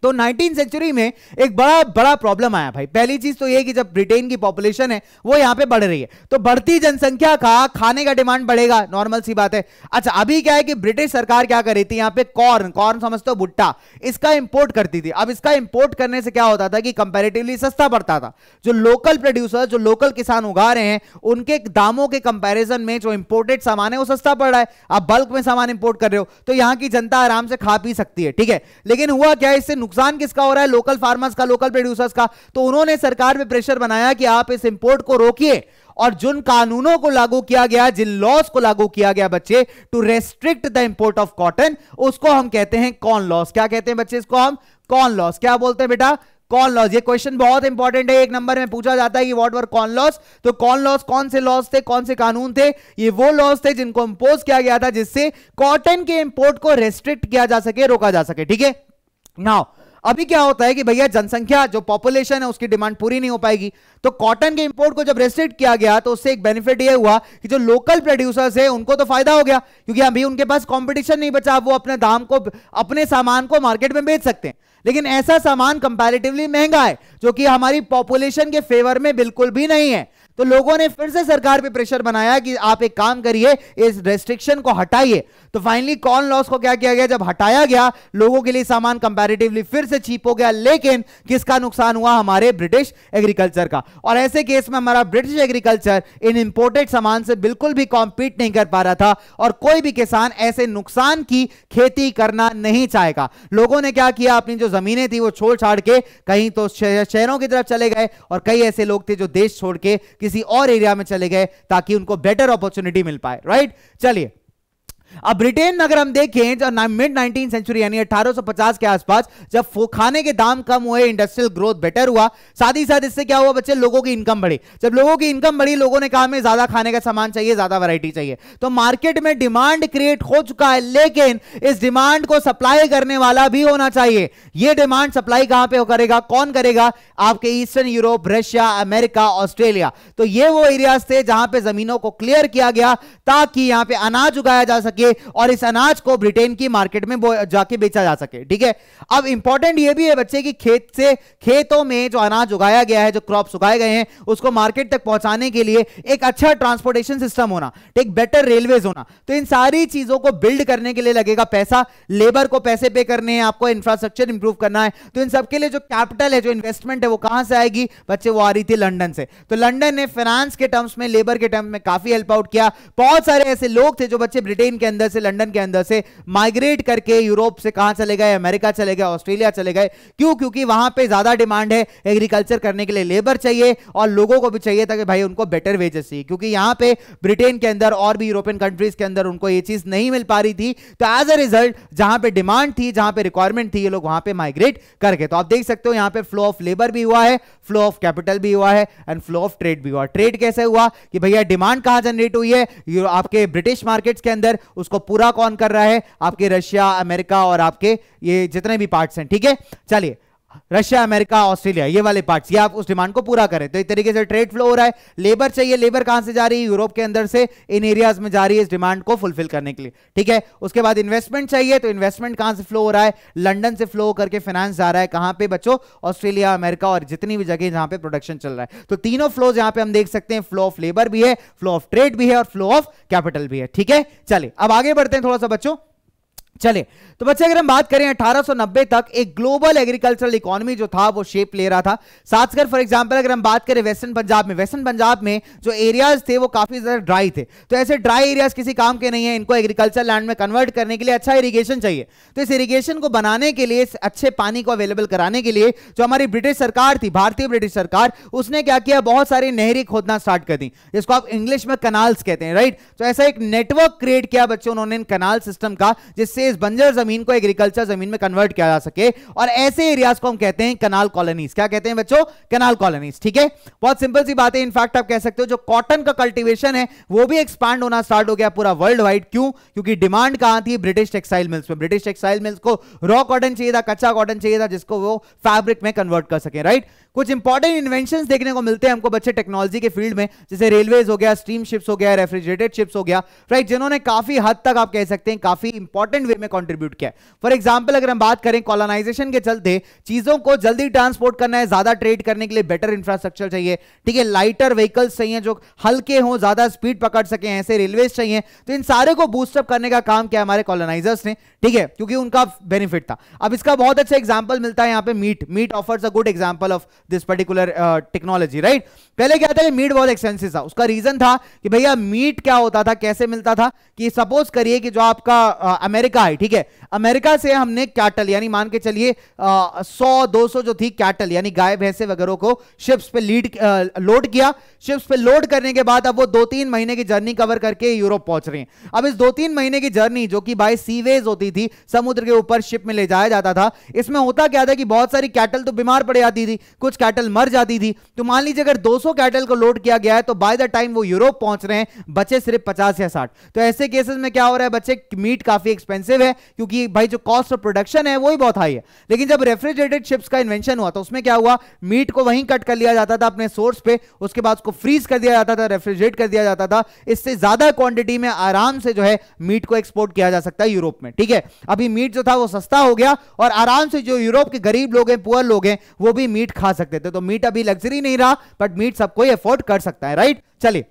S1: तो नाइनटीन सेंचुरी में एक बड़ा बड़ा प्रॉब्लम आया भाई पहली चीज तो ये कि जब ब्रिटेन की पॉपुलेशन है वो यहां पे बढ़ रही है तो बढ़ती जनसंख्या का खाने का डिमांड बढ़ेगा नॉर्मल सी बात है अच्छा अभी क्या है कि ब्रिटिश सरकार क्या कर रही थी यहां पे कॉर्न कॉर्न समझते हो भुट्टा इसका इंपोर्ट करती थी अब इसका इंपोर्ट करने से क्या होता था कि कंपेरेटिवली सस्ता पड़ता था जो लोकल प्रोड्यूसर जो लोकल किसान उगा रहे हैं उनके दामों के कंपेरिजन में जो इंपोर्टेड सामान है वो सस्ता पड़ रहा है आप बल्क में सामान इंपोर्ट कर रहे हो तो यहां की जनता आराम से खा पी सकती है ठीक है लेकिन हुआ क्या इससे नुकसान किसका हो रहा है लोकल फार्मर्स का लोकल प्रोड्यूसर्स का तो उन्होंने सरकार पे प्रेशर बनाया कि आप इस इंपोर्ट को रोकिए और जिन कानूनों को लागू किया गया जिन लॉस को लागू किया गया बच्चे to restrict the import of cotton उसको हम कहते हैं कॉन लॉस क्या कहते हैं बच्चे इसको हम कॉन लॉस क्या बोलते हैं बेटा कॉन लॉस ये क्वेश्चन बहुत इंपॉर्टेंट है एक नंबर में पूछा जाता है कि व्हाट वर कॉन लॉस तो कॉन लॉस कौन से लॉस थे कौन से कानून थे ये वो लॉस थे जिनको इंपोज किया गया था जिससे कॉटन के इंपोर्ट को रेस्ट्रिक्ट किया जा सके रोका जा सके ठीक है नाउ अभी क्या होता है कि भैया जनसंख्या जो पॉपुलेशन है उसकी डिमांड पूरी नहीं हो पाएगी तो कॉटन के इंपोर्ट को जब रेस्ट्रिक्ट किया गया तो उससे एक बेनिफिट यह हुआ कि जो लोकल प्रोड्यूसर्स है उनको तो फायदा हो गया क्योंकि अभी उनके पास कॉम्पिटिशन नहीं बचा वो अपने दाम को अपने सामान को मार्केट में बेच सकते हैं लेकिन ऐसा सामान कंपेरेटिवली महंगा है जो कि हमारी पॉपुलेशन के फेवर में बिल्कुल भी नहीं है तो लोगों ने फिर से सरकार पे प्रेशर बनाया कि आप एक काम करिए इस रेस्ट्रिक्शन को हटाइए तो फाइनली कॉर्न लॉस को क्या किया गया जब हटाया गया लोगों के लिए सामान कंपेरेटिवली फिर से चीप हो गया लेकिन किसका नुकसान हुआ हमारे ब्रिटिश एग्रीकल्चर का और ऐसे केस में हमारा ब्रिटिश एग्रीकल्चर इन इंपोर्टेड सामान से बिल्कुल भी कॉम्पीट नहीं कर पा रहा था और कोई भी किसान ऐसे नुकसान की खेती करना नहीं चाहेगा लोगों ने क्या किया अपनी जो जमीनें थी वो छोड़ छाड़ के कहीं तो शहरों की तरफ चले गए और कई ऐसे लोग थे जो देश छोड़ के किसी और एरिया में चले गए ताकि उनको बेटर अपॉर्चुनिटी मिल पाए राइट चलिए अब ब्रिटेन अगर हम देखें जब मिड नाइनटीन सेंचुरी यानी 1850 के आसपास जब खाने के दाम कम हुए इंडस्ट्रियल ग्रोथ बेटर हुआ साथ ही साथ इससे क्या हुआ बच्चे लोगों की इनकम बढ़ी जब लोगों की इनकम बढ़ी लोगों ने कहा हमें ज्यादा खाने का सामान चाहिए ज्यादा वैरायटी चाहिए तो मार्केट में डिमांड क्रिएट हो चुका है लेकिन इस डिमांड को सप्लाई करने वाला भी होना चाहिए यह डिमांड सप्लाई कहां पर करेगा कौन करेगा आपके eastern Europe Russia America Australia तो ये वो एरियाज थे जहां पर जमीनों को क्लियर किया गया ताकि यहां पर अनाज उगाया जा सके सके और इस अनाज को ब्रिटेन की मार्केट में जाके बेचा जा सके ठीक है अब इंपॉर्टेंट यह भी है बच्चे की खेत से खेतों में जो अनाज उगाया गया है जो क्रॉप उगाए गए हैं उसको मार्केट तक पहुंचाने के लिए एक अच्छा ट्रांसपोर्टेशन सिस्टम होना एक बेटर रेलवेज होना तो इन सारी चीजों को बिल्ड करने के लिए लगेगा पैसा लेबर को पैसे पे करने हैं आपको इंफ्रास्ट्रक्चर इंप्रूव करना है तो इन सबके लिए जो कैपिटल है जो इन्वेस्टमेंट है वो कहां से आएगी बच्चे वो आ रही थी लंडन से तो लंडन ने फाइनेंस के टर्म्स में लेबर के टर्म में काफी हेल्प आउट किया बहुत सारे ऐसे लोग थे जो बच्चे ब्रिटेन के के अंदर से लंडन के अंदर से माइग्रेट करके यूरोप से कहां चले गए अमेरिका चले गए ऑस्ट्रेलिया चले गए क्यों क्योंकि वहां पे ज्यादा डिमांड है एग्रीकल्चर करने के लिए लेबर चाहिए और लोगों को भी चाहिए ताकि भाई उनको बेटर वेजेस चाहिए क्योंकि यहां पर ब्रिटेन के अंदर और भी यूरोपियन कंट्रीज के अंदर उनको ये चीज नहीं मिल पा रही थी तो एज अ रिजल्ट जहां पर डिमांड थी जहां पर रिक्वायरमेंट थी ये लोग वहां पर माइग्रेट करके तो आप देख सकते हो यहां पर फ्लो ऑफ लेबर भी हुआ है फ्लो ऑफ कैपिटल भी हुआ है एंड फ्लो ऑफ ट्रेड भी हुआ ट्रेड कैसे हुआ कि भैया डिमांड कहां जनरेट हुई है आपके ब्रिटिश मार्केट्स के अंदर उसको पूरा कौन कर रहा है आपके रशिया अमेरिका और आपके ये जितने भी पार्ट्स हैं ठीक है चलिए रशिया अमेरिका ऑस्ट्रेलिया ये वाले पार्ट्स ये आप उस डिमांड को पूरा करें तो एक तरीके से ट्रेड फ्लो हो रहा है लेबर चाहिए लेबर कहां से जा रही है यूरोप के अंदर से इन एरियाज में जा रही है इस डिमांड को फुलफिल करने के लिए ठीक है उसके बाद इन्वेस्टमेंट चाहिए तो इन्वेस्टमेंट कहां से फ्लो हो रहा है लंडन से फ्लो करके फाइनेंस जा रहा है कहां पर बच्चों ऑस्ट्रेलिया अमेरिका और जितनी भी जगह जहां पर प्रोडक्शन चल रहा है तो तीनों फ्लो यहां पर हम देख सकते हैं फ्लो ऑफ लेबर भी है फ्लो ऑफ ट्रेड भी है और फ्लो ऑफ कैपिटल भी है ठीक है चलिए अब आगे बढ़ते हैं थोड़ा सा बच्चों चले तो बच्चे अगर हम बात करें 1890 तक एक ग्लोबल एग्रीकल्चरल इकोनॉमी जो था वो शेप ले रहा था साथ कर फॉर एग्जांपल अगर हम बात करें वेस्टर्न पंजाब में वेस्टर्न पंजाब में जो एरियाज थे वो काफी ज्यादा ड्राई थे तो ऐसे ड्राई एरियाज किसी काम के नहीं है इनको एग्रीकल्चर लैंड में कन्वर्ट करने के लिए अच्छा इरीगेशन चाहिए तो इस इरीगेशन को बनाने के लिए अच्छे पानी को अवेलेबल कराने के लिए जो हमारी ब्रिटिश सरकार थी भारतीय ब्रिटिश सरकार उसने क्या किया बहुत सारी नहरी खोदना स्टार्ट कर दी जिसको आप इंग्लिश में कनाल्स कहते हैं राइट तो ऐसा एक नेटवर्क क्रिएट किया बच्चों उन्होंने कनाल सिस्टम का जिससे इस बंजर जमीन को एग्रीकल्चर जमीन में कन्वर्ट किया जा सके और ऐसे एरियाज को हम कहते हैं कनाल कॉलोनीज क्या कहते हैं बच्चों कनाल कॉलोनीज ठीक है बहुत सिंपल सी बात है इनफैक्ट आप कह सकते हो जो कॉटन का कल्टिवेशन है वो भी एक्सपांड होना स्टार्ट हो गया पूरा वर्ल्ड वाइड क्यों क्योंकि डिमांड कहां थी ब्रिटिश टेक्सटाइल मिल्स में ब्रिटिश टेक्सटाइल मिल्स को रॉ कॉटन चाहिए था कच्चा कॉटन चाहिए था जिसको वो फैब्रिक में कन्वर्ट कर सके राइट कुछ इंपॉर्टेंट इन्वेंशन देखने को मिलते हैं हमको बच्चे टेक्नोलॉजी के फील्ड में जैसे रेलवे हो गया स्टीम शिप्स हो गया रेफ्रिजरेटेड शिप्स हो गया राइट जिन्होंने काफी हद तक आप कह सकते हैं काफी इंपॉर्टेंट वे में कॉन्ट्रीब्यूट किया फॉर एग्जाम्पल अगर हम बात करें कॉलोनाइजेशन के चलते चीजों को जल्दी ट्रांसपोर्ट करना है ज्यादा ट्रेड करने के लिए बेटर इंफ्रास्ट्रक्चर चाहिए ठीक है लाइटर व्हीकल्स चाहिए जो हल्के हो ज्यादा स्पीड पकड़ सके ऐसे रेलवे चाहिए तो इन सारे को बूस्टअप करने का काम किया हमारे कॉलोनाइजर्स ने ठीक है क्योंकि उनका बेनिफिट था अब इसका बहुत अच्छा एग्जाम्पल मिलता है यहाँ पे meat meat offers a good example of this particular technology right पहले क्या था मीट बहुत एक्सपेंसिव था उसका रीजन था कि भैया मीट क्या होता था कैसे मिलता था कि सपोज करिए कि जो आपका अमेरिका uh, है ठीक है अमेरिका से हमने कैटल यानी मान के चलिए सौ दो सौ जो थी कैटल यानी गाय भैंसे वगैरह को शिप्स पे लीड लोड किया शिप्स पे लोड करने के बाद अब वो दो तीन महीने की जर्नी कवर करके यूरोप पहुंच रहे हैं अब इस दो तीन महीने की जर्नी जो कि बाय सीवेज होती थी समुद्र के ऊपर शिप में ले जाया जाता था इसमें होता क्या था कि बहुत सारी कैटल तो बीमार पड़ जाती थी कुछ कैटल मर जाती थी तो मान लीजिए अगर दो कैटल को लोड किया गया है तो बाय द टाइम वो यूरोप पहुंच रहे हैं बचे सिर्फ पचास या साठ तो ऐसे केसेस में क्या हो रहा है बच्चे मीट काफी एक्सपेंसिव है क्योंकि कि भाई जो कॉस्ट ऑफ प्रोडक्शन है वो ही बहुत हाई है लेकिन जब रेफ्रिजरेटेड चिप्स का इन्वेंशन हुआ तो उसमें क्या हुआ मीट को वहीं कट कर लिया जाता था अपने सोर्स पे उसके बाद उसको फ्रीज कर दिया जाता था रेफ्रिजरेट कर दिया जाता था इससे ज्यादा क्वांटिटी में आराम से जो है मीट को एक्सपोर्ट किया जा सकता है यूरोप में ठीक है अभी मीट जो था वो सस्ता हो गया और आराम से जो यूरोप के गरीब लोग हैं पुअर लोग हैं वो भी मीट खा सकते थे तो मीट अभी लग्जरी नहीं रहा बट मीट सबको अफोर्ड कर सकता है राइट चलिए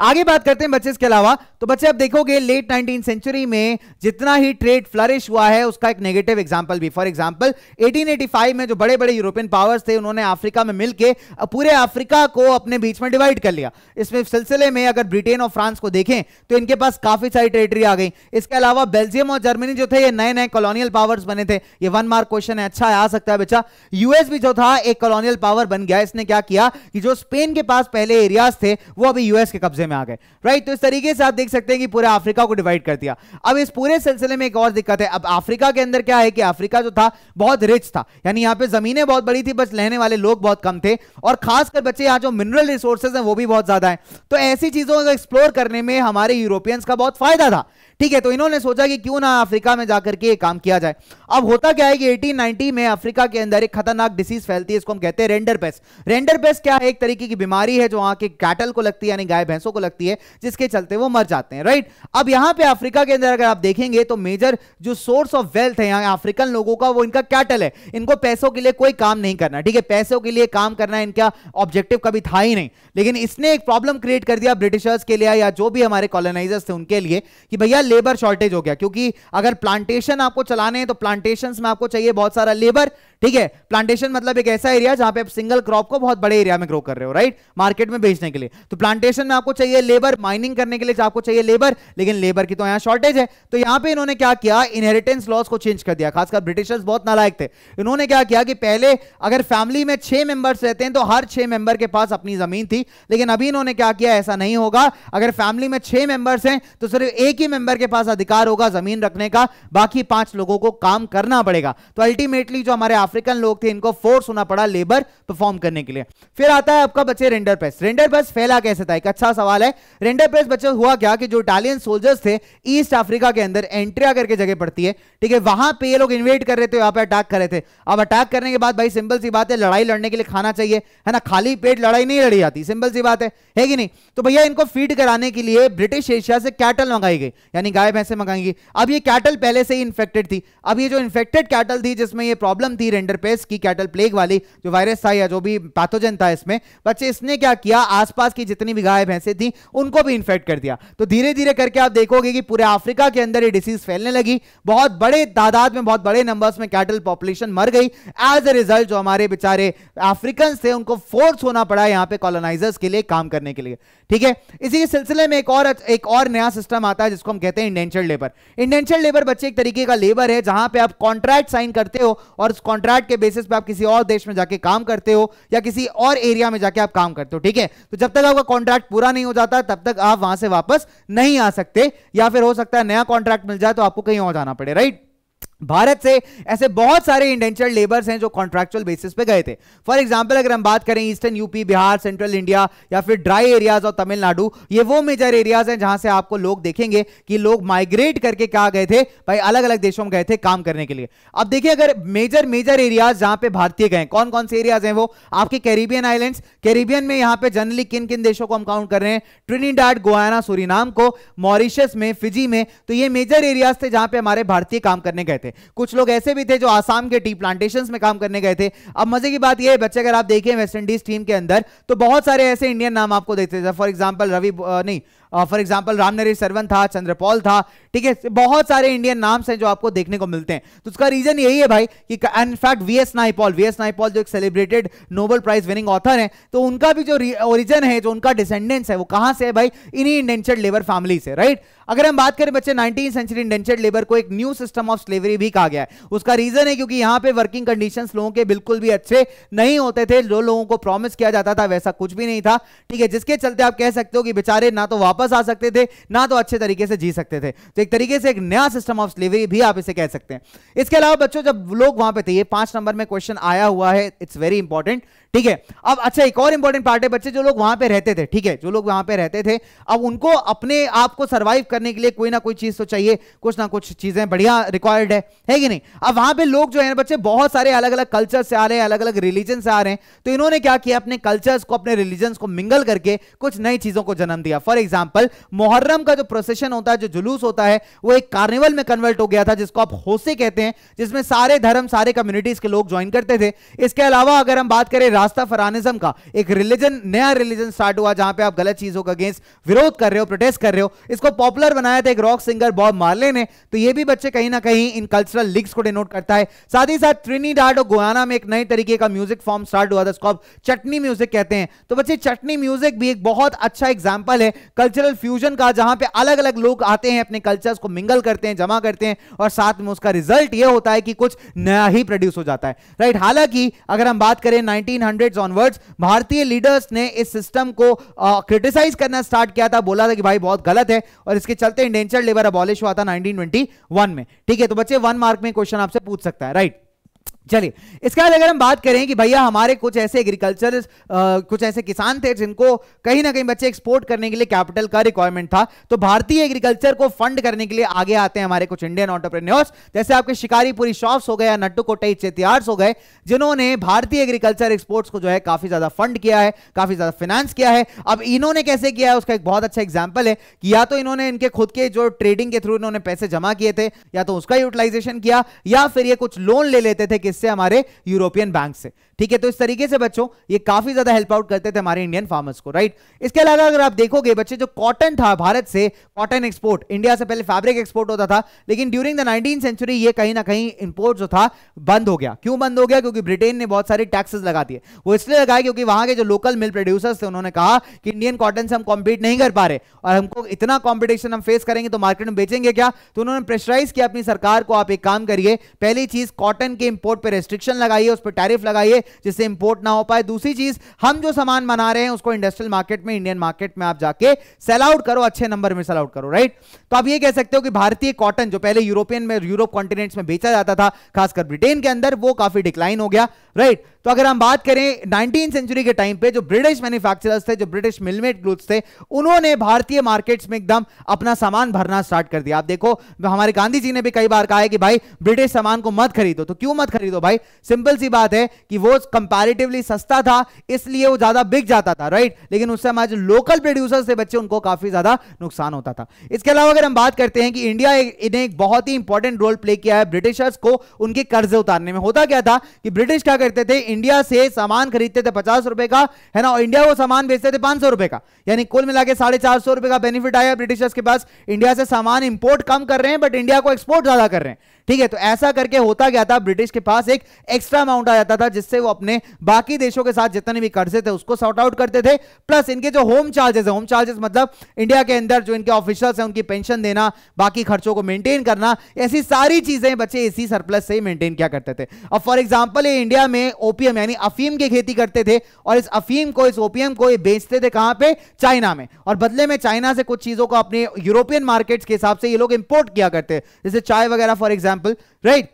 S1: आगे बात करते हैं बच्चे के अलावा तो बच्चे आप देखोगे लेट नाइनटीन सेंचुरी में जितना ही ट्रेड फ्लरिश हुआ है उसका एक नेगेटिव एग्जाम्पल भी फॉर एग्जाम्पल 1885 में जो बड़े बड़े यूरोपियन पावर्स थे उन्होंने अफ्रीका में मिलकर पूरे अफ्रीका को अपने बीच में डिवाइड कर लिया इसमें सिलसिले में अगर ब्रिटेन और फ्रांस को देखें तो इनके पास काफी सारी टेरिटरी आ गई इसके अलावा बेल्जियम और जर्मनी जो थे ये नए नए कॉलोनियल पावर्स बने थे ये वन मार्क क्वेश्चन है अच्छा आ सकता है बच्चा यूएस भी जो था एक कॉलोनियल पावर बन गया इसने क्या किया कि जो स्पेन के पास पहले एरियाज थे वो अभी यूएस के कब्जे कब्जे में आ गए राइट तो इस तरीके से आप देख सकते हैं कि पूरे अफ्रीका को डिवाइड कर दिया अब इस पूरे सिलसिले में एक और दिक्कत है अब अफ्रीका के अंदर क्या है कि अफ्रीका जो था बहुत रिच था यानी यहाँ पे जमीनें बहुत बड़ी थी बस रहने वाले लोग बहुत कम थे और खासकर बच्चे यहाँ जो मिनरल रिसोर्सेज हैं वो भी बहुत ज्यादा है तो ऐसी चीजों को एक्सप्लोर करने में हमारे यूरोपियंस का बहुत फायदा था ठीक है तो इन्होंने सोचा कि क्यों ना अफ्रीका में जाकर के ये काम किया जाए अब होता क्या है कि 1890 में अफ्रीका के अंदर एक खतरनाक डिसीज फैलती है इसको हम कहते हैं रेंडर पेस रेंडर पेस क्या है एक तरीके की बीमारी है जो वहां के कैटल को लगती है यानी गाय भैंसों को लगती है जिसके चलते वो मर जाते हैं राइट अब यहां पर अफ्रीका के अंदर अगर आप देखेंगे तो मेजर जो सोर्स ऑफ वेल्थ है यहाँ अफ्रीकन लोगों का वो इनका कैटल है इनको पैसों के लिए कोई काम नहीं करना ठीक है पैसों के लिए काम करना इनका ऑब्जेक्टिव कभी था ही नहीं लेकिन इसने एक प्रॉब्लम क्रिएट कर दिया ब्रिटिशर्स के लिए या जो भी हमारे कॉलोनाइजर्स थे उनके लिए कि भैया लेबर शॉर्टेज हो गया क्योंकि अगर प्लांटेशन आपको चलाने हैं तो प्लांटेशन में आपको चाहिए बहुत सारा लेबर ठीक है प्लांटेशन मतलब एक ऐसा एरिया जहां पे आप सिंगल क्रॉप को बहुत बड़े एरिया में ग्रो कर रहे हो राइट मार्केट में बेचने के लिए तो प्लांटेशन में आपको चाहिए लेबर माइनिंग करने के लिए आपको चाहिए लेबर लेकिन लेबर की तो यहां शॉर्टेज है तो यहां पर इन्होंने क्या किया इनहेरिटेंस लॉस को चेंज कर दिया खासकर ब्रिटिशर्स बहुत नालायक थे इन्होंने क्या किया कि पहले अगर फैमिली में छह मेंबर्स रहते हैं तो हर छह मेंबर के पास अपनी जमीन थी लेकिन अभी इन्होंने क्या किया ऐसा नहीं होगा अगर फैमिली में छह मेंबर्स हैं तो सिर्फ एक ही मेंबर के पास अधिकार होगा जमीन रखने का बाकी पांच लोगों को काम करना पड़ेगा तो अल्टीमेटली जो हमारे अफ्रीकन लोग थे इनको फोर्स होना पड़ा लेबर परफॉर्म करने के लिए फिर आता है आपका बच्चे रेंडर प्रेस रेंडर प्रेस फैला कैसे था एक अच्छा सवाल है रेंडर प्रेस बच्चे हुआ क्या कि जो इटालियन सोल्जर्स थे ईस्ट अफ्रीका के अंदर एंट्रिया करके जगह पड़ती है ठीक है वहां पर ये लोग इन्वेट कर रहे थे वहां पर अटैक कर रहे थे अब अटैक करने के बाद भाई सिंपल सी बात है लड़ाई लड़ने के लिए खाना चाहिए है ना खाली पेट लड़ाई नहीं लड़ी जाती सिंपल सी बात है है कि नहीं तो भैया इनको फीड कराने के लिए ब्रिटिश एशिया से कैटल मंगाई गई यानी गाय भैंसे मंगाएंगी अब ये कैटल पहले से ही इन्फेक्टेड थी अब ये जो इन्फेक्टेड कैटल थी जिसमें ये प्रॉब्लम थी रेंडर पेस की कैटल प्लेग वाली जो वायरस था या जो भी पैथोजन था इसमें बच्चे इसने क्या किया आसपास की जितनी भी गाय भैंसे थी उनको भी इन्फेक्ट कर दिया तो धीरे धीरे करके आप देखोगे कि पूरे अफ्रीका के अंदर ये डिसीज फैलने लगी बहुत बड़े तादाद में बहुत बड़े नंबर्स में कैटल पॉपुलेशन मर गई एज ए रिजल्ट जो हमारे बेचारे अफ्रीकन थे उनको फोर्स होना पड़ा यहाँ पे कॉलोनाइजर्स के लिए काम करने के लिए ठीक है इसी के सिलसिले में एक और एक और नया सिस्टम आता है जिसको हम कहते हैं इंडेंचर लेबर इंडेंचर लेबर बच्चे एक तरीके का लेबर है जहां पे आप कॉन्ट्रैक्ट साइन करते हो और उस कॉन्ट्रैक्ट के बेसिस पे आप किसी और देश में जाके काम करते हो या किसी और एरिया में जाके आप काम करते हो ठीक है तो जब तक आपका कॉन्ट्रैक्ट पूरा नहीं हो जाता तब तक आप वहां से वापस नहीं आ सकते या फिर हो सकता है नया कॉन्ट्रैक्ट मिल जाए तो आपको कहीं और जाना पड़े राइट भारत से ऐसे बहुत सारे इंडेंचर्ड लेबर्स हैं जो कॉन्ट्रेक्चुअल बेसिस पे गए थे फॉर एग्जाम्पल अगर हम बात करें eastern UP Bihar central India या फिर ड्राई एरियाज और तमिलनाडु ये वो मेजर एरियाज हैं जहां से आपको लोग देखेंगे कि लोग माइग्रेट करके क्या गए थे भाई अलग अलग देशों में गए थे काम करने के लिए अब देखिए अगर मेजर मेजर एरियाज जहां पे भारतीय गए कौन कौन से एरियाज हैं वो आपके कैरिबियन आइलैंड कैरिबियन में यहाँ पे जनरली किन किन देशों को हम काउंट कर रहे हैं ट्रिनिडाड गोयाना सूरीनाम को मॉरिशस में फिजी में तो ये मेजर एरियाज थे जहां पे हमारे भारतीय काम करने गए थे कुछ लोग ऐसे भी थे जो आसाम के टी प्लांटेशन में काम करने गए थे अब मजे की बात यह है बच्चे अगर आप देखें वेस्ट इंडीज टीम के अंदर तो बहुत सारे ऐसे इंडियन नाम आपको देखते थे फॉर एग्जाम्पल रवि नहीं फॉर एग्जाम्पल नरेश सरवन था चंद्रपॉल था ठीक है बहुत सारे इंडियन नाम्स हैं जो आपको देखने को मिलते हैं तो उसका रीजन यही है भाई कि in fact V S Naipaul V S Naipaul जो एक celebrated Nobel prize winning author है तो उनका भी जो ओरिजन है जो उनका डिसेंडेंस है वो कहां से है भाई इन्हीं इंडेंचर्ड लेबर फैमिली से राइट अगर हम बात करें बच्चे नाइनटीन सेंचुरी इंडेंचर्ड लेबर को एक न्यू सिस्टम ऑफ स्लेवरी भी कहा गया है उसका रीजन है क्योंकि यहां पे वर्किंग कंडीशन लोगों के बिल्कुल भी अच्छे नहीं होते थे जो लोगों को प्रॉमिस किया जाता था वैसा कुछ भी नहीं था ठीक है जिसके चलते आप कह सकते हो कि बेचारे ना तो वापस वापस आ सकते थे ना तो अच्छे तरीके से जी सकते थे तो एक तरीके से एक नया सिस्टम ऑफ स्लेवरी भी आप इसे कह सकते हैं इसके अलावा बच्चों जब लोग वहां पे थे ये पांच नंबर में क्वेश्चन आया हुआ है इट्स वेरी इंपॉर्टेंट ठीक है अब अच्छा एक और इंपॉर्टेंट पार्ट है बच्चे जो लोग वहां पे रहते थे ठीक है जो लोग वहां पे रहते थे अब उनको अपने आप को सर्वाइव करने के लिए कोई ना कोई चीज तो चाहिए कुछ ना कुछ चीजें बढ़िया रिक्वायर्ड है है कि नहीं अब वहां पे लोग जो है बच्चे बहुत सारे अलग अलग कल्चर से आ रहे हैं अलग अलग रिलीजन से आ रहे हैं तो इन्होंने क्या किया अपने कल्चर्स को अपने रिलीजन को मिंगल करके कुछ नई चीजों को जन्म दिया फॉर एग्जाम्पल मुहर्रम का जो प्रोसेशन होता है जो जुलूस होता है वो एक कार्निवल में कन्वर्ट हो गया था जिसको आप होसे कहते हैं जिसमें सारे धर्म सारे कम्युनिटीज के लोग ज्वाइन करते थे इसके अलावा अगर हम बात करें रास्ता फरानिज्म का एक रिलीजन नया रिलीजन स्टार्ट हुआ जहां पे आप गलत चीजों का अगेंस्ट विरोध कर रहे हो प्रोटेस्ट कर रहे हो इसको पॉपुलर बनाया था एक रॉक सिंगर बॉब मार्ले ने तो ये भी बच्चे कहीं ना कहीं इन कल्चरल लिंक्स को डिनोट करता है साथ ही साथ ट्रिनीडाड और गोयाना में एक नए तरीके का म्यूजिक फॉर्म स्टार्ट हुआ था उसको चटनी म्यूजिक कहते हैं तो बच्चे चटनी म्यूजिक भी एक बहुत अच्छा एग्जाम्पल है कल्चरल फ्यूजन का जहां पर अलग अलग लोग आते हैं अपने कल्चर को मिंगल करते हैं जमा करते हैं और साथ में उसका रिजल्ट यह होता है कि कुछ नया ही प्रोड्यूस हो जाता है राइट हालांकि अगर हम बात करें नाइनटीन 1900s onwards भारतीय लीडर्स ने इस सिस्टम को क्रिटिसाइज करना स्टार्ट किया था बोला था कि भाई बहुत गलत है और इसके चलते इंडेंचर लेबर अबॉलिश हुआ था 1921 में ठीक है तो बच्चे वन मार्क में क्वेश्चन आपसे पूछ सकता है राइट चलिए इसके बाद अगर हम बात करें कि भैया हमारे कुछ ऐसे एग्रीकल्चर कुछ ऐसे किसान थे जिनको कहीं ना कहीं बच्चे एक्सपोर्ट करने के लिए कैपिटल का रिक्वायरमेंट था तो भारतीय एग्रीकल्चर को फंड करने के लिए आगे आते हैं हमारे कुछ इंडियन ऑन्टरप्रेन्योर्स जैसे आपके शिकारीपुरी शॉप्स हो गए नट्टू कोटई चेतियार्स हो गए जिन्होंने भारतीय एग्रीकल्चर एक्सपोर्ट्स को जो है काफी ज्यादा फंड किया है काफी ज्यादा फाइनेंस किया है अब इन्होंने कैसे किया है उसका एक बहुत अच्छा एग्जाम्पल है कि या तो इन्होंने इनके खुद के जो ट्रेडिंग के थ्रू इन्होंने पैसे जमा किए थे या तो उसका यूटिलाइजेशन किया या फिर ये कुछ लोन ले लेते थे किससे हमारे यूरोपियन बैंक से ठीक है तो इस तरीके से बच्चों ये काफी ज्यादा हेल्प आउट करते थे हमारे इंडियन फार्मर्स को राइट इसके अलावा अगर आप देखोगे बच्चे जो कॉटन था भारत से कॉटन एक्सपोर्ट इंडिया से पहले फैब्रिक एक्सपोर्ट होता था लेकिन ड्यूरिंग द नाइनटीन सेंचुरी ये कहीं ना कहीं इंपोर्ट जो था बंद हो गया क्यों बंद हो गया क्योंकि ब्रिटेन ने बहुत सारे टैक्सेस लगा दिए वो इसलिए लगाए क्योंकि वहां के जो लोकल मिल प्रोड्यूसर्स थे उन्होंने कहा कि इंडियन कॉटन से हम कॉम्पीट नहीं कर पा रहे और हमको इतना कॉम्पिटिशन हम फेस करेंगे तो मार्केट में बेचेंगे क्या तो उन्होंने प्रेशराइज किया अपनी सरकार को आप एक काम करिए पहली चीज कॉटन के इंपोर्ट पर रेस्ट्रिक्शन लगाइए उस पर टैरिफ लगाइए जिससे इंपोर्ट ना हो पाए दूसरी चीज हम जो सामान बना रहे हैं उसको इंडस्ट्रियल मार्केट में इंडियन मार्केट में आप जाके सेल आउट करो अच्छे नंबर में सेल आउट करो राइट तो आप ये कह सकते हो कि भारतीय कॉटन जो पहले यूरोपियन में यूरोप कॉन्टिनेंट्स में बेचा जाता था खासकर ब्रिटेन के अंदर वो काफी डिक्लाइन हो गया राइट तो अगर हम बात करें नाइनटीन सेंचुरी के टाइम पे जो ब्रिटिश मैन्युफैक्चरर्स थे जो ब्रिटिश मिलमेट ग्लूट्स थे उन्होंने भारतीय मार्केट्स में एकदम अपना सामान भरना स्टार्ट कर दिया आप देखो हमारे गांधी जी ने भी कई बार कहा है कि भाई ब्रिटिश सामान को मत खरीदो तो क्यों मत खरीदो भाई सिंपल सी बात है कि वो कंपेरेटिवली सस्ता था इसलिए वो ज्यादा बिक जाता था राइट लेकिन उससे हमारे जो लोकल प्रोड्यूसर्स थे बच्चे उनको काफी ज्यादा नुकसान होता था इसके अलावा अगर हम बात करते हैं कि इंडिया ने एक बहुत ही इंपॉर्टेंट रोल प्ले किया है ब्रिटिशर्स को उनके कर्ज उतारने में होता क्या था कि ब्रिटिश क्या करते थे इंडिया से सामान खरीदते थे पचास रुपए का है ना और इंडिया को सामान बेचते थे पांच सौ रुपए का यानी कुल मिला के साढ़े चार सौ रुपए का बेनिफिट आया ब्रिटिशर्स के पास इंडिया से सामान इंपोर्ट कम कर रहे हैं बट इंडिया को एक्सपोर्ट ज्यादा कर रहे हैं ठीक है तो ऐसा करके होता गया था ब्रिटिश के पास एक एक्स्ट्रा अमाउंट आ जाता था जिससे वो अपने बाकी देशों के साथ जितने भी कर्जे थे उसको सॉर्ट आउट करते थे प्लस इनके जो होम चार्जेस है होम चार्जेस मतलब इंडिया के अंदर जो इनके ऑफिशियल्स हैं उनकी पेंशन देना बाकी खर्चों को मेंटेन करना ऐसी सारी चीजें बच्चे इसी सरप्लस से ही मेंटेन किया करते थे अब फॉर एग्जाम्पल ये इंडिया में ओपीएम यानी अफीम की खेती करते थे और इस अफीम को इस ओपीएम को ये बेचते थे कहां पर चाइना में और बदले में चाइना से कुछ चीजों को अपने यूरोपियन मार्केट के हिसाब से ये लोग इंपोर्ट किया करते जैसे चाय वगैरह फॉर एग्जाम्पल example, right?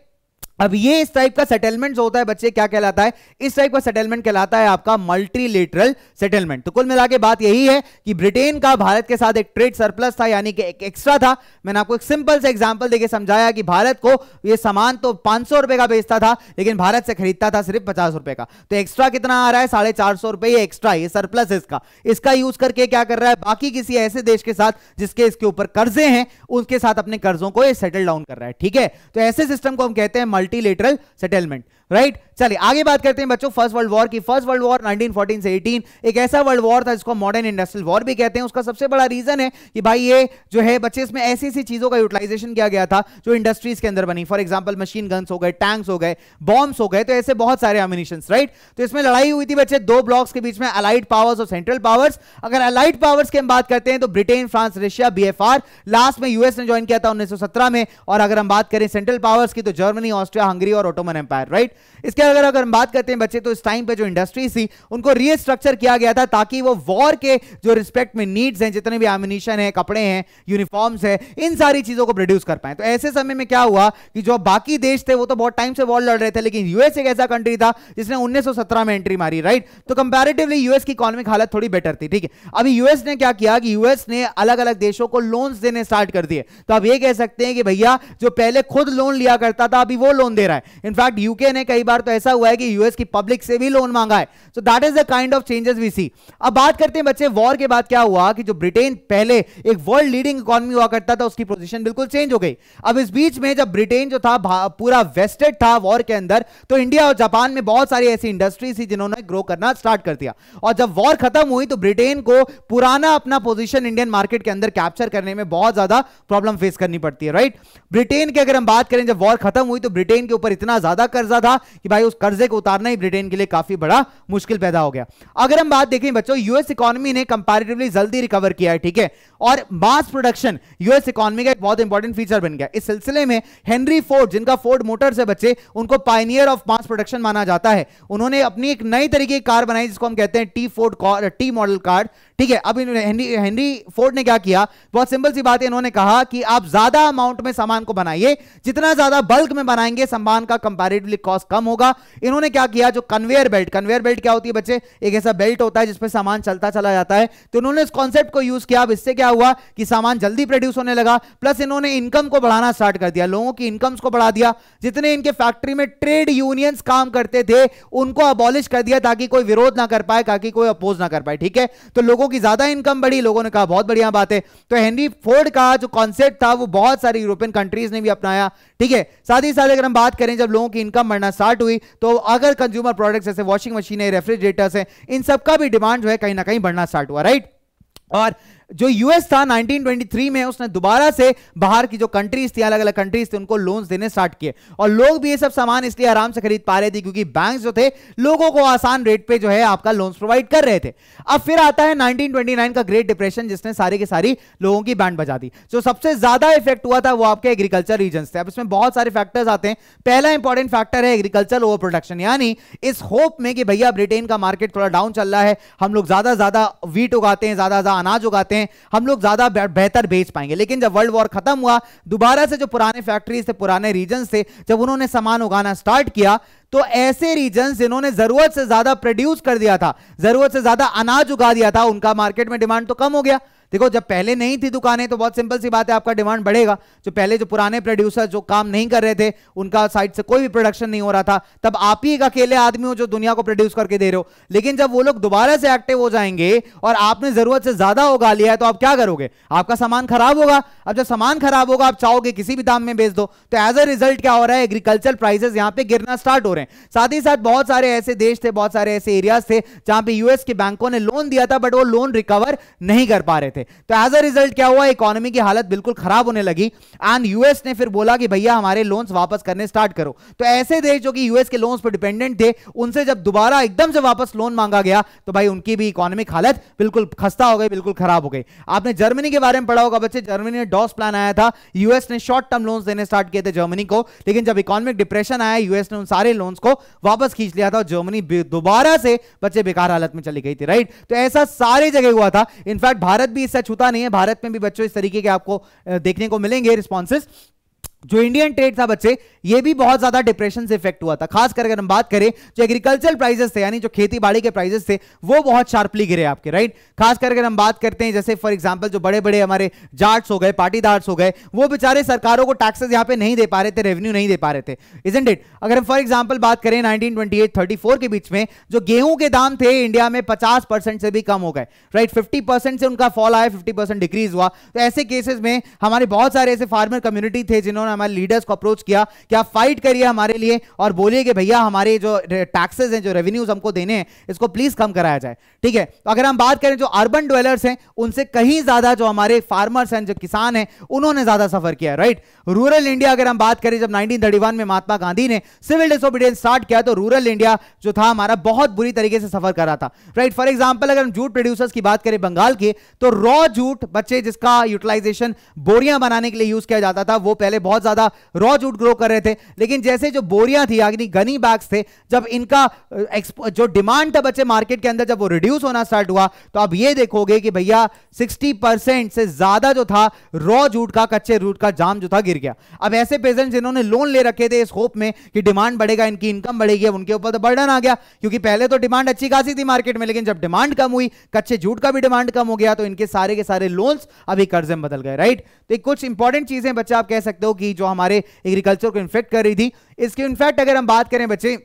S1: अब ये इस टाइप का सेटलमेंट जो होता है बच्चे क्या कहलाता है इस टाइप का सेटलमेंट कहलाता है आपका मल्टीलेटरल सेटलमेंट तो कुल मिला के बात यही है कि ब्रिटेन का भारत के साथ एक ट्रेड सरप्लस था यानी कि एक एक्स्ट्रा था मैंने आपको एक सिंपल से एग्जांपल देके समझाया कि भारत को ये सामान तो पांच रुपए का बेचता था लेकिन भारत से खरीदता था सिर्फ पचास रुपए का तो एक्स्ट्रा कितना आ रहा है साढ़े चार सौ रुपए ये एक्स्ट्रा ये सरप्लस इसका इसका यूज करके क्या कर रहा है बाकी किसी ऐसे देश के साथ जिसके इसके ऊपर कर्जे हैं उसके साथ अपने कर्जों को ये सेटल डाउन कर रहा है ठीक है तो ऐसे सिस्टम को हम कहते हैं multilateral settlement राइट चलिए आगे बात करते हैं बच्चों फर्स्ट वर्ल्ड वॉर की फर्स्ट वर्ल्ड वॉर 1914 से 18 एक ऐसा वर्ल्ड वॉर था जिसको मॉडर्न इंडस्ट्रियल वॉर भी कहते हैं उसका सबसे बड़ा रीजन है कि भाई ये जो है बच्चे इसमें ऐसी ऐसी चीजों का यूटिलाइजेशन किया गया था जो इंडस्ट्रीज के अंदर बनी फॉर एग्जाम्पल मशीन गन्स हो गए टैंक्स हो गए बॉम्ब्स हो गए तो ऐसे बहुत सारे अमिनेशन राइट तो इसमें लड़ाई हुई थी बच्चे दो ब्लॉक्स के बीच में अलाइड पावर्स और सेंट्रल पावर्स अगर अलाइड पावर्स की हम बात करते हैं तो ब्रिटेन फ्रांस रशिया बी लास्ट में यूएस ने ज्वाइन किया था उन्नीस में और अगर हम बात करें सेंट्रल पावर्स की तो जर्मनी ऑस्ट्रिया हंगरी और ऑटोमन एम्पायर राइट इसके अगर अगर हम बात करते हैं बच्चे तो इस टाइम पे जो इंडस्ट्रीज थी उनको रीस्ट्रक्चर किया गया था ताकि वो वॉर के जो रिस्पेक्ट में नीड्स हैं जितने भी एमिनेशन है कपड़े हैं यूनिफॉर्म्स है इन सारी चीजों को प्रोड्यूस कर पाए तो ऐसे समय में क्या हुआ कि जो बाकी देश थे वो तो बहुत टाइम से वॉर लड़ रहे थे लेकिन यूएस एक ऐसा कंट्री था जिसने उन्नीस में एंट्री मारी राइट तो कंपेरेटिवली यूएस की इकोनॉमिक हालत थोड़ी बेटर थी ठीक है अभी यूएस ने क्या किया कि यूएस ने अलग अलग देशों को लोन्स देने स्टार्ट कर दिए तो आप ये कह सकते हैं कि भैया जो पहले खुद लोन लिया करता था अभी वो लोन दे रहा है इनफैक्ट यूके ने कई बार तो ऐसा हुआ है कि यूएस की पब्लिक से भी लोन मांगा है so that is the kind of changes we see अब बात करते हैं बच्चे वॉर के बाद क्या हुआ कि जो ब्रिटेन पहले एक वर्ल्ड लीडिंग इकोनॉमी हुआ करता था उसकी पोजिशन बिल्कुल चेंज हो गई अब इस बीच में जब ब्रिटेन जो था पूरा वेस्टेड था वॉर के अंदर तो इंडिया और जापान में बहुत सारी ऐसी इंडस्ट्रीज थी जिन्होंने ग्रो करना स्टार्ट कर दिया और जब वॉर खत्म हुई तो ब्रिटेन को पुराना अपना पोजिशन इंडियन मार्केट के अंदर कैप्चर करने में बहुत ज्यादा प्रॉब्लम फेस करनी पड़ती है राइट ब्रिटेन की अगर हम बात करें जब वॉर खत्म हुई तो ब्रिटेन के ऊपर इतना ज्यादा कर्जा था कि भाई उस कर्जे को उतारना ही ब्रिटेन के लिए काफी बड़ा मुश्किल पैदा हो गया अगर हम बात देखें बच्चों यूएस इकोनॉमी ने कंपेरेटिवली जल्दी रिकवर किया है ठीक है और मास प्रोडक्शन यूएस इकोनॉमी का एक बहुत इंपॉर्टेंट फीचर बन गया इस सिलसिले में हेनरी फोर्ड जिनका फोर्ड मोटर से बच्चे उनको पाइनियर ऑफ मास प्रोडक्शन माना जाता है उन्होंने अपनी एक नई तरीके की कार बनाई जिसको हम कहते हैं T Ford T model car ठीक है अब हेनरी हेनरी फोर्ड ने क्या किया बहुत सिंपल सी बात है इन्होंने कहा कि आप ज्यादा अमाउंट में सामान को बनाइए जितना ज्यादा बल्क में बनाएंगे सामान का कंपेरेटिवली कॉस्ट कम होगा इन्होंने क्या किया जो कन्वेयर बेल्ट कन्वेयर बेल्ट क्या होती है बच्चे एक ऐसा बेल्ट होता है जिसपे सामान चलता चला जाता है तो इन्होंने इस कॉन्सेप्ट को यूज किया अब इससे क्या हुआ कि सामान जल्दी प्रोड्यूस होने लगा प्लस इन्होंने इनकम को बढ़ाना स्टार्ट कर दिया लोगों की इनकम्स को बढ़ा दिया जितने इनके फैक्ट्री में ट्रेड यूनियंस काम करते थे उनको अबॉलिश कर दिया ताकि कोई विरोध ना कर पाए ताकि कोई अपोज ना कर पाए ठीक है तो लोगों की ज्यादा इनकम बढ़ी लोगों ने कहा बहुत बढ़िया बात है तो हेनरी फोर्ड का जो कॉन्सेप्ट था वो बहुत सारी यूरोपियन कंट्रीज ने भी अपनाया ठीक है साथ ही साथ अगर हम बात करें जब लोगों की इनकम बढ़ना स्टार्ट हुई तो अगर कंज्यूमर प्रोडक्ट्स जैसे वॉशिंग मशीन है रेफ्रिजरेटर्स है इन सबका भी डिमांड जो है कहीं ना कहीं बढ़ना स्टार्ट हुआ राइट और जो यूएस था 1923 में उसने दोबारा से बाहर की जो कंट्रीज थी अलग अलग कंट्रीज थी उनको लोन्स देने स्टार्ट किए और लोग भी ये सब सामान इसलिए आराम से खरीद पा रहे थे क्योंकि बैंक जो थे लोगों को आसान रेट पे जो है आपका लोन्स प्रोवाइड कर रहे थे अब फिर आता है 1929 का ग्रेट डिप्रेशन जिसने सारी की सारी लोगों की बैंड बजा दी जो सबसे ज्यादा इफेक्ट हुआ था वो आपके एग्रीकल्चर रीजन थे अब इसमें बहुत सारे फैक्टर्स आते हैं पहला इंपॉर्टेंट फैक्टर है एग्रीकल्चर ओवर प्रोडक्शन यानी इस होप में कि भैया ब्रिटेन का मार्केट थोड़ा डाउन चल रहा है हम लोग ज्यादा ज्यादा वीट उगाते हैं ज्यादा ज्यादा अनाज उगाते हैं में हम लोग ज्यादा बेहतर बेच पाएंगे लेकिन जब वर्ल्ड वॉर खत्म हुआ दोबारा से जो पुराने फैक्ट्रीज थे पुराने रीजन थे जब उन्होंने सामान उगाना स्टार्ट किया तो ऐसे रीजन जिन्होंने जरूरत से ज्यादा प्रोड्यूस कर दिया था जरूरत से ज्यादा अनाज उगा दिया था उनका मार्केट में डिमांड तो कम हो गया देखो जब पहले नहीं थी दुकानें तो बहुत सिंपल सी बात है आपका डिमांड बढ़ेगा जो पहले जो पुराने प्रोड्यूसर जो काम नहीं कर रहे थे उनका साइड से कोई भी प्रोडक्शन नहीं हो रहा था तब आप ही एक अकेले आदमी हो जो दुनिया को प्रोड्यूस करके दे रहे हो लेकिन जब वो लोग दोबारा से एक्टिव हो जाएंगे और आपने जरूरत से ज्यादा उगा लिया है तो आप क्या करोगे आपका सामान खराब होगा अब जब सामान खराब होगा आप चाहोगे किसी भी दाम में बेच दो तो एज अ रिजल्ट क्या हो रहा है एग्रीकल्चर प्राइसेस यहां पे गिरना स्टार्ट हो रहे हैं साथ ही साथ बहुत सारे ऐसे देश थे बहुत सारे ऐसे एरियाज थे जहां पे यूएस के बैंकों ने लोन दिया था बट वो लोन रिकवर नहीं कर पा रहे थे थे तो एज अ रिजल्ट क्या हुआ इकोनॉमी की हालत बिल्कुल खराब होने लगी एंड यूएस ने फिर बोला कि भैया हमारे लोन्स वापस करने स्टार्ट करो तो ऐसे देश जो कि यूएस के लोन्स पर डिपेंडेंट थे उनसे जब दोबारा एकदम से वापस लोन मांगा गया तो भाई उनकी भी इकोनॉमिक हालत बिल्कुल खस्ता हो गई बिल्कुल खराब हो गई आपने जर्मनी के बारे में पढ़ा होगा बच्चे जर्मनी ने डॉस प्लान आया था यूएस ने शॉर्ट टर्म लोन्स देने स्टार्ट किए थे जर्मनी को लेकिन जब इकोनॉमिक डिप्रेशन आया यूएस ने उन सारे लोन्स को वापस खींच लिया था जर्मनी दोबारा से बच्चे बेकार हालत में चली गई थी राइट तो ऐसा सारी जगह हुआ था इनफैक्ट भारत भी सच होता नहीं है भारत में भी बच्चों इस तरीके के आपको देखने को मिलेंगे रिस्पॉन्सेस जो इंडियन ट्रेड था बच्चे ये भी बहुत ज्यादा डिप्रेशन से इफेक्ट हुआ था खासकर अगर हम बात करें जो एग्रीकल्चर प्राइजेस थे यानी जो खेती बाड़ी के प्राइजेस थे वो बहुत शार्पली गिरे आपके राइट खासकर अगर हम बात करते हैं जैसे फॉर एग्जाम्पल जो बड़े बड़े हमारे जाट्स हो गए पाटीदार्स हो गए वो बेचारे सरकारों को टैक्सेस यहाँ पे नहीं दे पा रहे थे रेवेन्यू नहीं दे पा रहे थे इज इट अगर हम फॉर एग्जाम्पल बात करें nineteen twenty eight thirty four के बीच में जो गेहूं के दाम थे इंडिया में पचास परसेंट से भी कम हो गए राइट फिफ्टी परसेंट से उनका फॉल आया फिफ्टी परसेंट डिक्रीज हुआ तो ऐसे केसेस में हमारे बहुत सारे ऐसे फार्मर कम्युनिटी थे जिन्होंने उन्होंने हमारे लीडर्स को अप्रोच किया कि आप फाइट करिए हमारे लिए और बोलिए कि भैया हमारे जो टैक्सेस हैं जो रेवेन्यूज हमको देने हैं इसको प्लीज कम कराया जाए ठीक है तो अगर हम बात करें जो अर्बन ड्वेलर्स हैं उनसे कहीं ज्यादा जो हमारे फार्मर्स हैं जो किसान हैं उन्होंने ज्यादा सफर किया राइट रूरल इंडिया अगर हम बात करें जब नाइनटीन में महात्मा गांधी ने सिविल डिसोबिडियंस स्टार्ट किया तो रूरल इंडिया जो था हमारा बहुत बुरी तरीके से सफर कर रहा था राइट फॉर एग्जाम्पल अगर हम जूट प्रोड्यूसर्स की बात करें बंगाल की तो रॉ जूट बच्चे जिसका यूटिलाइजेशन बोरियां बनाने के लिए यूज किया जाता था वो पहले बहुत बहुत ज्यादा रॉ जूट ग्रो कर रहे थे लेकिन जैसे जो बोरियां थी यानी गनी बैग्स थे जब इनका जो डिमांड था बच्चे मार्केट के अंदर जब वो रिड्यूस होना स्टार्ट हुआ तो आप ये देखोगे कि भैया 60% से ज्यादा जो था रॉ जूट का कच्चे रूट का जाम जो था गिर गया अब ऐसे पेजेंट जिन्होंने लोन ले रखे थे इस होप में कि डिमांड बढ़ेगा इनकी इनकम बढ़ेगी उनके ऊपर तो बर्डन आ गया क्योंकि पहले तो डिमांड अच्छी खासी थी मार्केट में लेकिन जब डिमांड कम हुई कच्चे जूट का भी डिमांड कम हो गया तो इनके सारे के सारे लोन्स अभी कर्जे में बदल गए राइट तो कुछ इंपॉर्टेंट चीजें बच्चे आप कह सकते हो कि थी जो हमारे एग्रीकल्चर को इन्फेक्ट कर रही थी इसकी इनफैक्ट अगर हम बात करें बच्चे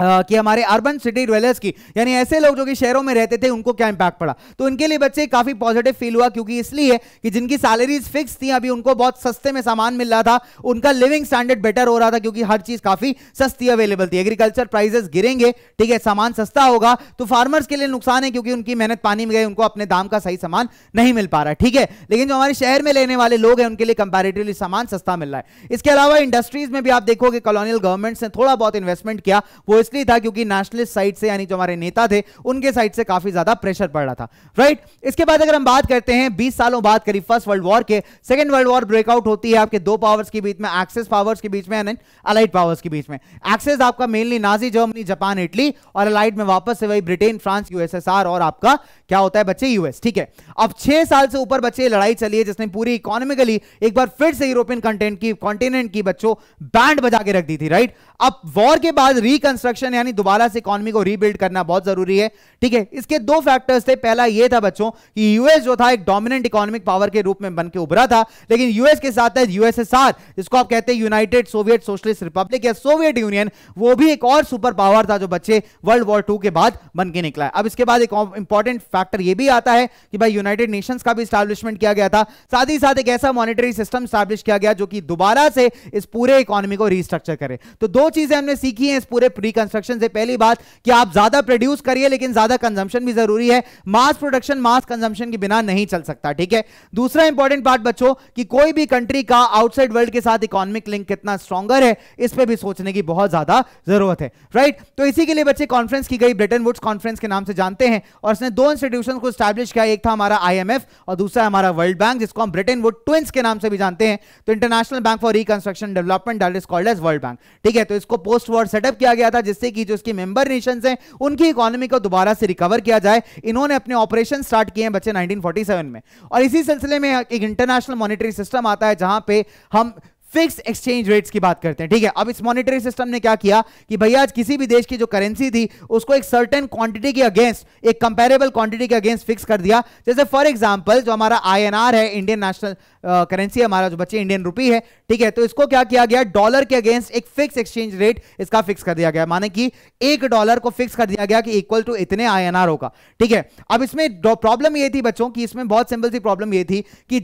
S1: Uh, कि हमारे अर्बन सिटी ड्वेलर्स की यानी ऐसे लोग जो कि शहरों में रहते थे उनको क्या इंपैक्ट पड़ा तो उनके लिए बच्चे काफी पॉजिटिव फील हुआ क्योंकि इसलिए कि जिनकी सैलरीज फिक्स थी अभी उनको बहुत सस्ते में सामान मिल रहा था उनका लिविंग स्टैंडर्ड बेटर हो रहा था क्योंकि हर चीज काफी सस्ती अवेलेबल थी एग्रीकल्चर प्राइजेस गिरेंगे ठीक है सामान सस्ता होगा तो फार्मर्स के लिए नुकसान है क्योंकि उनकी मेहनत पानी में गई उनको अपने दाम का सही सामान नहीं मिल पा रहा ठीक है लेकिन जो हमारे शहर में लेने वाले लोग हैं उनके लिए कंपेरेटिवली सामान सस्ता मिल रहा है इसके अलावा इंडस्ट्रीज में भी आप देखोगे कॉलोनियल गवर्नमेंट्स ने थोड़ा बहुत इन्वेस्टमेंट किया वो इसलिए था क्योंकि नेशनलिस्ट साइड से यानी जो हमारे नेता थे उनके साइड से काफी ज्यादा प्रेशर पड़ रहा था राइट इसके बाद अगर हम बात करते हैं बीस सालों बाद करीब फर्स्ट वर्ल्ड वॉर के सेकेंड वर्ल्ड वॉर ब्रेकआउट होती है आपके दो पावर्स के बीच में एक्सेस पावर्स के बीच में अलाइड पावर्स के बीच में एक्सेस आपका mainly Nazi Germany Japan Italy और अलाइड में वापस से वही ब्रिटेन फ्रांस यूएसएसआर और आपका क्या होता है बच्चे यूएस ठीक है अब छह साल से ऊपर बच्चे लड़ाई चली है जिसने पूरी इकोनॉमिकली एक बार फिर से यूरोपियन कंटेंट की कॉन्टिनेंट की बच्चों बैंड बजा के रख दी थी राइट अब वॉर के बाद रिकन रिकंस्ट्रक्शन यानी दोबारा से इकोनॉमी को रीबिल्ड करना बहुत जरूरी है ठीक है इसके दो फैक्टर्स थे पहला यह था बच्चों कि यूएस जो था एक डोमिनेंट इकोनॉमिक पावर के रूप में बनकर उभरा था लेकिन यूएस के साथ यूएसएसआर जिसको आप कहते हैं यूनाइटेड सोवियत सोशलिस्ट रिपब्लिक या सोवियत यूनियन वो भी एक और सुपर पावर था जो बच्चे वर्ल्ड वॉर टू के बाद बन के निकला है अब इसके बाद एक इंपॉर्टेंट फैक्टर यह भी आता है कि भाई यूनाइटेड नेशन का भी स्टैब्लिशमेंट किया गया था साथ ही साथ एक ऐसा मॉनिटरी सिस्टम स्टैब्लिश किया गया जो कि दोबारा से इस पूरे इकोनॉमी को रिस्ट्रक्चर करे तो दो चीजें हमने सीखी है इस पूरे प्री रिकंस्ट्रक्शन से पहली बात कि आप ज्यादा प्रोड्यूस करिए लेकिन ज्यादा कंजम्पशन भी जरूरी है मास प्रोडक्शन मास कंजम्पशन के बिना नहीं चल सकता ठीक है दूसरा इंपॉर्टेंट पार्ट बच्चों कि कोई भी कंट्री का आउटसाइड वर्ल्ड के साथ इकोनॉमिक लिंक कितना स्ट्रॉगर है इस पर भी सोचने की बहुत ज्यादा जरूरत है राइट तो इसी के लिए बच्चे कॉन्फ्रेंस की गई ब्रिटेन वुड्स कॉन्फ्रेंस के नाम से जानते हैं और उसने दो इंस्टीट्यूशन को स्टैब्लिश किया एक था हमारा आई और दूसरा हमारा वर्ल्ड बैंक जिसको हम ब्रिटेन वुड ट्विंस के नाम से भी जानते हैं तो international bank for reconstruction development that is called as world bank ठीक है तो इसको पोस्ट वॉर सेटअप किया गया था था जिससे कि जो इसके मेंबर नेशंस हैं उनकी इकोनॉमी को दोबारा से रिकवर किया जाए इन्होंने अपने ऑपरेशन स्टार्ट किए हैं बच्चे 1947 में और इसी सिलसिले में एक इंटरनेशनल मॉनिटरी सिस्टम आता है जहां पे हम फिक्स एक्सचेंज रेट्स की बात करते हैं ठीक है अब इस मॉनिटरी सिस्टम ने क्या किया कि भैया आज किसी भी देश की जो करेंसी थी उसको एक सर्टेन क्वांटिटी के अगेंस्ट एक कंपेरेबल क्वांटिटी के अगेंस्ट फिक्स कर दिया जैसे फॉर एग्जांपल जो हमारा आईएनआर है इंडियन नेशनल करेंसी हमारा जो बच्चे इंडियन रुपी है ठीक है तो इसको क्या किया गया डॉलर के अगेंस्ट एक फिक्स एक्सचेंज रेट इसका फिक्स कर दिया गया माने कि एक डॉलर को फिक्स कर दिया गया कि इक्वल टू इतने आई होगा ठीक है अब इसमें प्रॉब्लम ये थी बच्चों की इसमें बहुत सिंपल सी प्रॉब्लम ये थी कि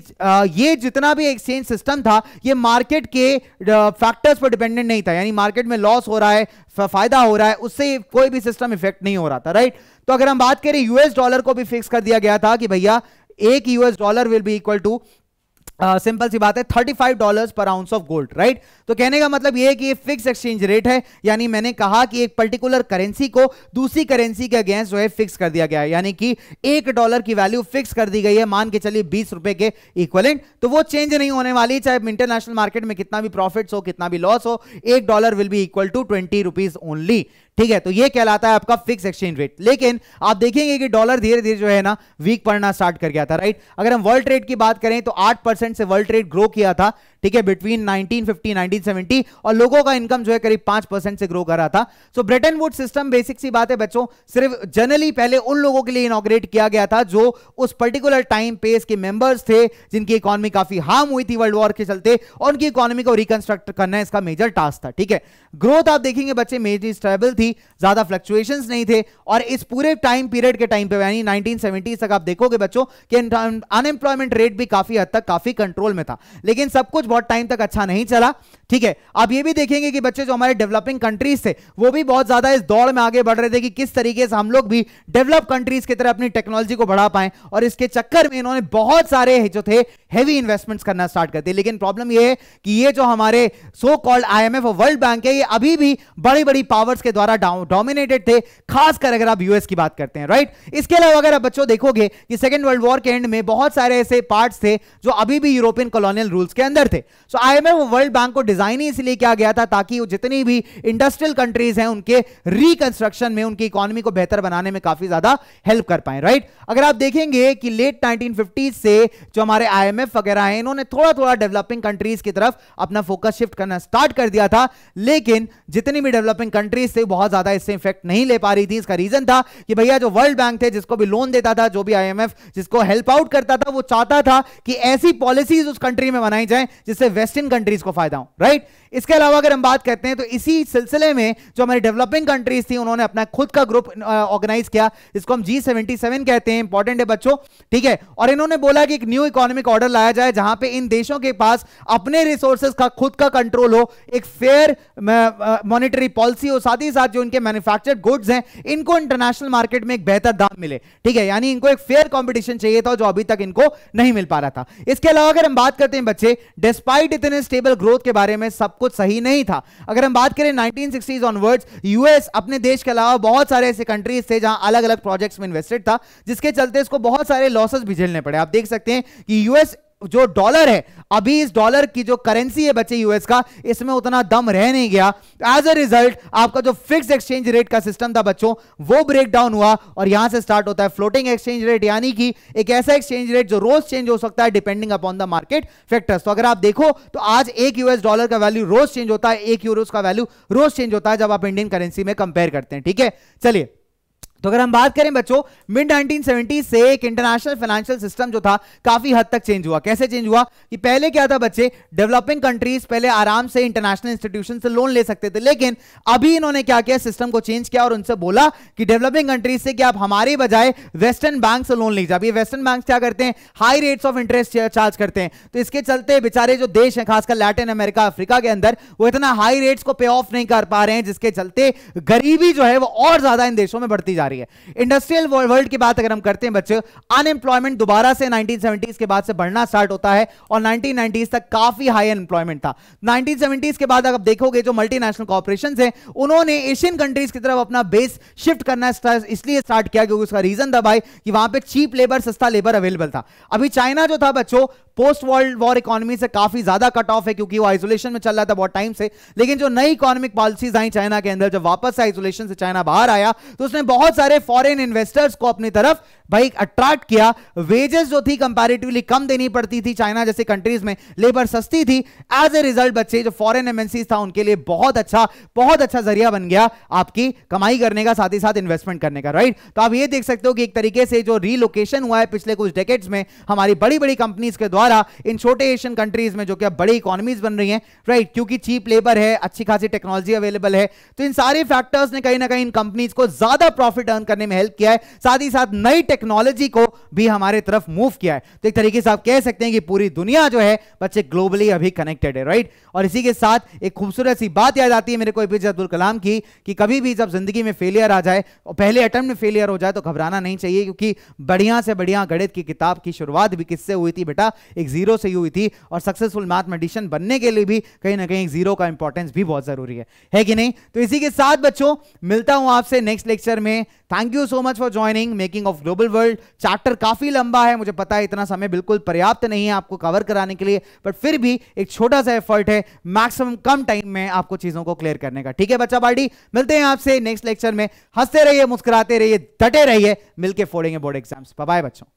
S1: ये जितना भी एक्सचेंज सिस्टम था ये मार्केट के फैक्टर्स पर डिपेंडेंट नहीं था यानी मार्केट में लॉस हो रहा है फायदा हो रहा है उससे कोई भी सिस्टम इफेक्ट नहीं हो रहा था राइट तो अगर हम बात करें यूएस डॉलर को भी फिक्स कर दिया गया था कि भैया एक US dollar will be equal to simple uh, सी बात है thirty five dollar per ounce of gold right तो कहने का मतलब यह है कि ये फिक्स एक्सचेंज रेट है यानी मैंने कहा कि एक पर्टिकुलर करेंसी को दूसरी करेंसी के अगेंस्ट जो है फिक्स कर दिया गया है यानी कि एक डॉलर की वैल्यू फिक्स कर दी गई है मान के चलिए बीस रुपए के इक्वलेंट तो वो चेंज नहीं होने वाली चाहे इंटरनेशनल मार्केट में कितना भी प्रॉफिट हो कितना भी लॉस हो एक dollar will be equal to twenty rupees only ठीक है तो ये कहलाता है आपका फिक्स एक्सचेंज रेट लेकिन आप देखेंगे कि डॉलर धीरे धीरे जो है ना वीक पड़ना स्टार्ट कर गया था राइट अगर हम वर्ल्ड ट्रेड की बात करें तो आठ परसेंट से वर्ल्ड ट्रेड ग्रो किया था ठीक है बिटवीन 1950 1970 और लोगों का इनकम जो है करीब पांच परसेंट से ग्रो कर रहा था so Bretton wood system basic सी बात है बच्चों सिर्फ जनरली पहले उन लोगों के लिए इनोग्रेट किया गया था जो उस पर्टिकुलर टाइम पे इसके मेंबर्स थे जिनकी इकोनॉमी काफी हार्म हुई थी वर्ल्ड वॉर के चलते और उनकी इकोनॉमी को रिकंस्ट्रक्ट करना इसका मेजर टास्क था ठीक है ग्रोथ आप देखेंगे बच्चे मेजर स्टेबल थी थी ज्यादा फ्लक्चुएशन नहीं थे और इस पूरे टाइम पीरियड के टाइम पे यानी नाइनटीन तक आप देखोगे बच्चों कि अनएम्प्लॉयमेंट रेट भी काफी हद तक काफी कंट्रोल में था लेकिन सब कुछ बहुत टाइम तक अच्छा नहीं चला ठीक है आप ये भी देखेंगे कि बच्चे जो हमारे डेवलपिंग कंट्रीज थे वो भी बहुत ज्यादा इस दौड़ में आगे बढ़ रहे थे कि किस तरीके से हम लोग भी डेवलप कंट्रीज की तरह अपनी टेक्नोलॉजी को बढ़ा पाए और इसके चक्कर में इन्होंने बहुत सारे जो थे हेवी इन्वेस्टमेंट्स करना स्टार्ट कर दिए लेकिन प्रॉब्लम यह है कि ये जो हमारे सो कॉल्ड आई और वर्ल्ड बैंक है ये अभी भी बड़ी बड़ी पावर्स के द्वारा डोमिनेटेड थे खासकर अगर आप यूएस की बात करते हैं राइट इसके अलावा अगर आप बच्चों देखोगे कि सेकेंड वर्ल्ड वॉर के एंड में बहुत सारे ऐसे पार्ट थे जो अभी भी यूरोपियन कॉलोनियल रूल्स के अंदर थे so I M world bank को डिजाइन ही इसलिए किया गया था ताकि जितनी भी इंडस्ट्रियल कंट्रीज हैं उनके रिकंस्ट्रक्शन में उनकी इकोनॉमी को बेहतर बनाने में काफी ज्यादा हेल्प कर पाए राइट अगर आप देखेंगे कि लेट नाइनटीन से जो हमारे आईएमएफ वगैरह हैं इन्होंने थोड़ा थोड़ा डेवलपिंग कंट्रीज की तरफ अपना फोकस शिफ्ट करना स्टार्ट कर दिया था लेकिन जितनी भी डेवलपिंग कंट्रीज थे बहुत ज्यादा इससे इफेक्ट नहीं ले पा रही थी इसका रीजन था कि भैया जो वर्ल्ड बैंक थे जिसको भी लोन देता था जो भी आईएमएफ जिसको हेल्प आउट करता था वो चाहता था कि ऐसी पॉलिसीज उस कंट्री में बनाई जाए जिससे वेस्टर्न कंट्रीज को फायदा हो राइट राइट इसके अलावा अगर हम बात करते हैं तो इसी सिलसिले में जो हमारी डेवलपिंग कंट्रीज थी उन्होंने अपना खुद का ग्रुप ऑर्गेनाइज किया जिसको हम जी सेवेंटी सेवन कहते हैं इंपॉर्टेंट है बच्चों ठीक है और इन्होंने बोला कि एक न्यू इकोनॉमिक ऑर्डर लाया जाए जहां पे इन देशों के पास अपने रिसोर्सेज का खुद का कंट्रोल हो एक फेयर मॉनिटरी पॉलिसी हो साथ ही साथ जो इनके मैन्युफैक्चर्ड गुड्स हैं इनको इंटरनेशनल मार्केट में एक बेहतर दाम मिले ठीक है यानी इनको एक फेयर कॉम्पिटिशन चाहिए था जो अभी तक इनको नहीं मिल पा रहा था इसके अलावा अगर हम बात करते हैं बच्चे डिस्पाइट इतने स्टेबल ग्रोथ के बारे बारे में सब कुछ सही नहीं था अगर हम बात करें 1960s ऑनवर्ड्स यूएस अपने देश के अलावा बहुत सारे ऐसे कंट्रीज थे जहां अलग अलग प्रोजेक्ट्स में इन्वेस्टेड था जिसके चलते इसको बहुत सारे लॉसेस भी झेलने पड़े आप देख सकते हैं कि यूएस जो डॉलर है अभी इस डॉलर की जो करेंसी है बच्चे यूएस का इसमें उतना दम रह नहीं गया एज अ रिजल्ट आपका जो फिक्स एक्सचेंज रेट का सिस्टम था बच्चों वो ब्रेक डाउन हुआ और यहां से स्टार्ट होता है फ्लोटिंग एक्सचेंज रेट यानी कि एक ऐसा एक्सचेंज रेट जो रोज चेंज हो सकता है depending upon the market factors तो अगर आप देखो तो आज एक यूएस डॉलर का वैल्यू रोज चेंज होता है एक यूरोज का वैल्यू रोज चेंज होता है जब आप इंडियन करेंसी में कंपेयर करते हैं ठीक है चलिए तो अगर हम बात करें बच्चों मिड 1970 से एक इंटरनेशनल फाइनेंशियल सिस्टम जो था काफी हद तक चेंज हुआ कैसे चेंज हुआ कि पहले क्या था बच्चे डेवलपिंग कंट्रीज पहले आराम से इंटरनेशनल इंस्टीट्यूशन से लोन ले सकते थे लेकिन अभी इन्होंने क्या किया सिस्टम को चेंज किया और उनसे बोला कि डेवलपिंग कंट्रीज से कि आप हमारे बजाय वेस्टर्न बैंक से लोन लीजिए अब ये वेस्टर्न बैंक क्या करते हैं high rates of interest charge करते हैं तो इसके चलते बेचारे जो देश हैं खासकर लैटिन अमेरिका अफ्रीका के अंदर वो इतना हाई रेट्स को पे ऑफ नहीं कर पा रहे हैं जिसके चलते गरीबी जो है वो और ज्यादा इन देशों में बढ़ती जा रही है रही है इंडस्ट्रियल वर्ल्ड की बात अगर हम करते हैं बच्चे अनएम्प्लॉयमेंट दोबारा से नाइनटीन के बाद से बढ़ना स्टार्ट होता है और नाइनटीन तक काफी हाई अनएम्प्लॉयमेंट था नाइनटीन के बाद अगर देखोगे जो मल्टीनेशनल कॉपरेशन है उन्होंने एशियन कंट्रीज की तरफ अपना बेस शिफ्ट करना इसलिए स्टार्ट किया क्योंकि उसका रीजन था भाई कि वहां पर चीप लेबर सस्ता लेबर अवेलेबल था अभी चाइना जो था बच्चों पोस्ट वर्ल्ड वॉर इकोनॉमी से काफी ज्यादा कट ऑफ है क्योंकि वो आइसोलेशन में चल रहा था बहुत टाइम से लेकिन जो नई इकोनॉमिक पॉलिसीज आई चाइना के अंदर जब वापस से आइसोलेशन से चाइना बाहर आया तो उसने बहुत सारे फॉरेन इन्वेस्टर्स को अपनी तरफ भाई अट्रैक्ट किया वेजेस जो थी कंपैरेटिवली कम देनी पड़ती थी चाइना जैसे कंट्रीज में लेबर सस्ती थी एज ए रिजल्ट बच्चे जो फॉरेन एमएनसी था उनके लिए बहुत अच्छा बहुत अच्छा जरिया बन गया आपकी कमाई करने का साथ ही साथ इन्वेस्टमेंट करने का राइट तो आप ये देख सकते हो कि एक तरीके से जो रीलोकेशन हुआ है पिछले कुछ डेकेट्स में हमारी बड़ी बड़ी कंपनीज के द्वारा इन छोटे एशियन कंट्रीज में जो कि अब बड़ी इकोनॉमीज बन रही है राइट क्योंकि चीप लेबर है अच्छी खासी टेक्नोलॉजी अवेलेबल है तो इन सारे फैक्टर्स ने कहीं ना कहीं इन कंपनीज को ज्यादा प्रॉफिट टर्न करने में हेल्प किया है साथ ही साथ नई टेक्नोलॉजी को भी हमारे तरफ मूव किया है तो एक तरीके से आप कह सकते हैं कि पूरी दुनिया जो है बच्चे ग्लोबली अभी कनेक्टेड है राइट और इसी के साथ एक खूबसूरत सी बात याद आती है मेरे को एपीजे अब्दुल कलाम की कि कभी भी जब जिंदगी में फेलियर आ जाए और पहले अटेम्प्ट में फेलियर हो जाए तो घबराना नहीं चाहिए क्योंकि बढ़िया से बढ़िया गणित की किताब की शुरुआत भी किससे हुई थी बेटा एक जीरो से ही हुई थी और सक्सेसफुल मैथमेटिशियन बनने के लिए भी कहीं ना कहीं जीरो का इंपॉर्टेंस भी बहुत जरूरी है है कि नहीं तो इसी के साथ बच्चों मिलता हूं आपसे नेक्स्ट लेक्चर में thank you so much for joining making of global world chapter काफी लंबा है मुझे पता है इतना समय बिल्कुल पर्याप्त नहीं है आपको कवर कराने के लिए बट फिर भी एक छोटा सा एफर्ट है मैक्सिमम कम टाइम में आपको चीजों को क्लियर करने का ठीक है बच्चा पार्टी मिलते हैं आपसे नेक्स्ट लेक्चर में हंसते रहिए मुस्कुराते रहिए डटे रहिए मिलकर फोड़ेंगे बोर्ड एग्जाम्स बाय बच्चों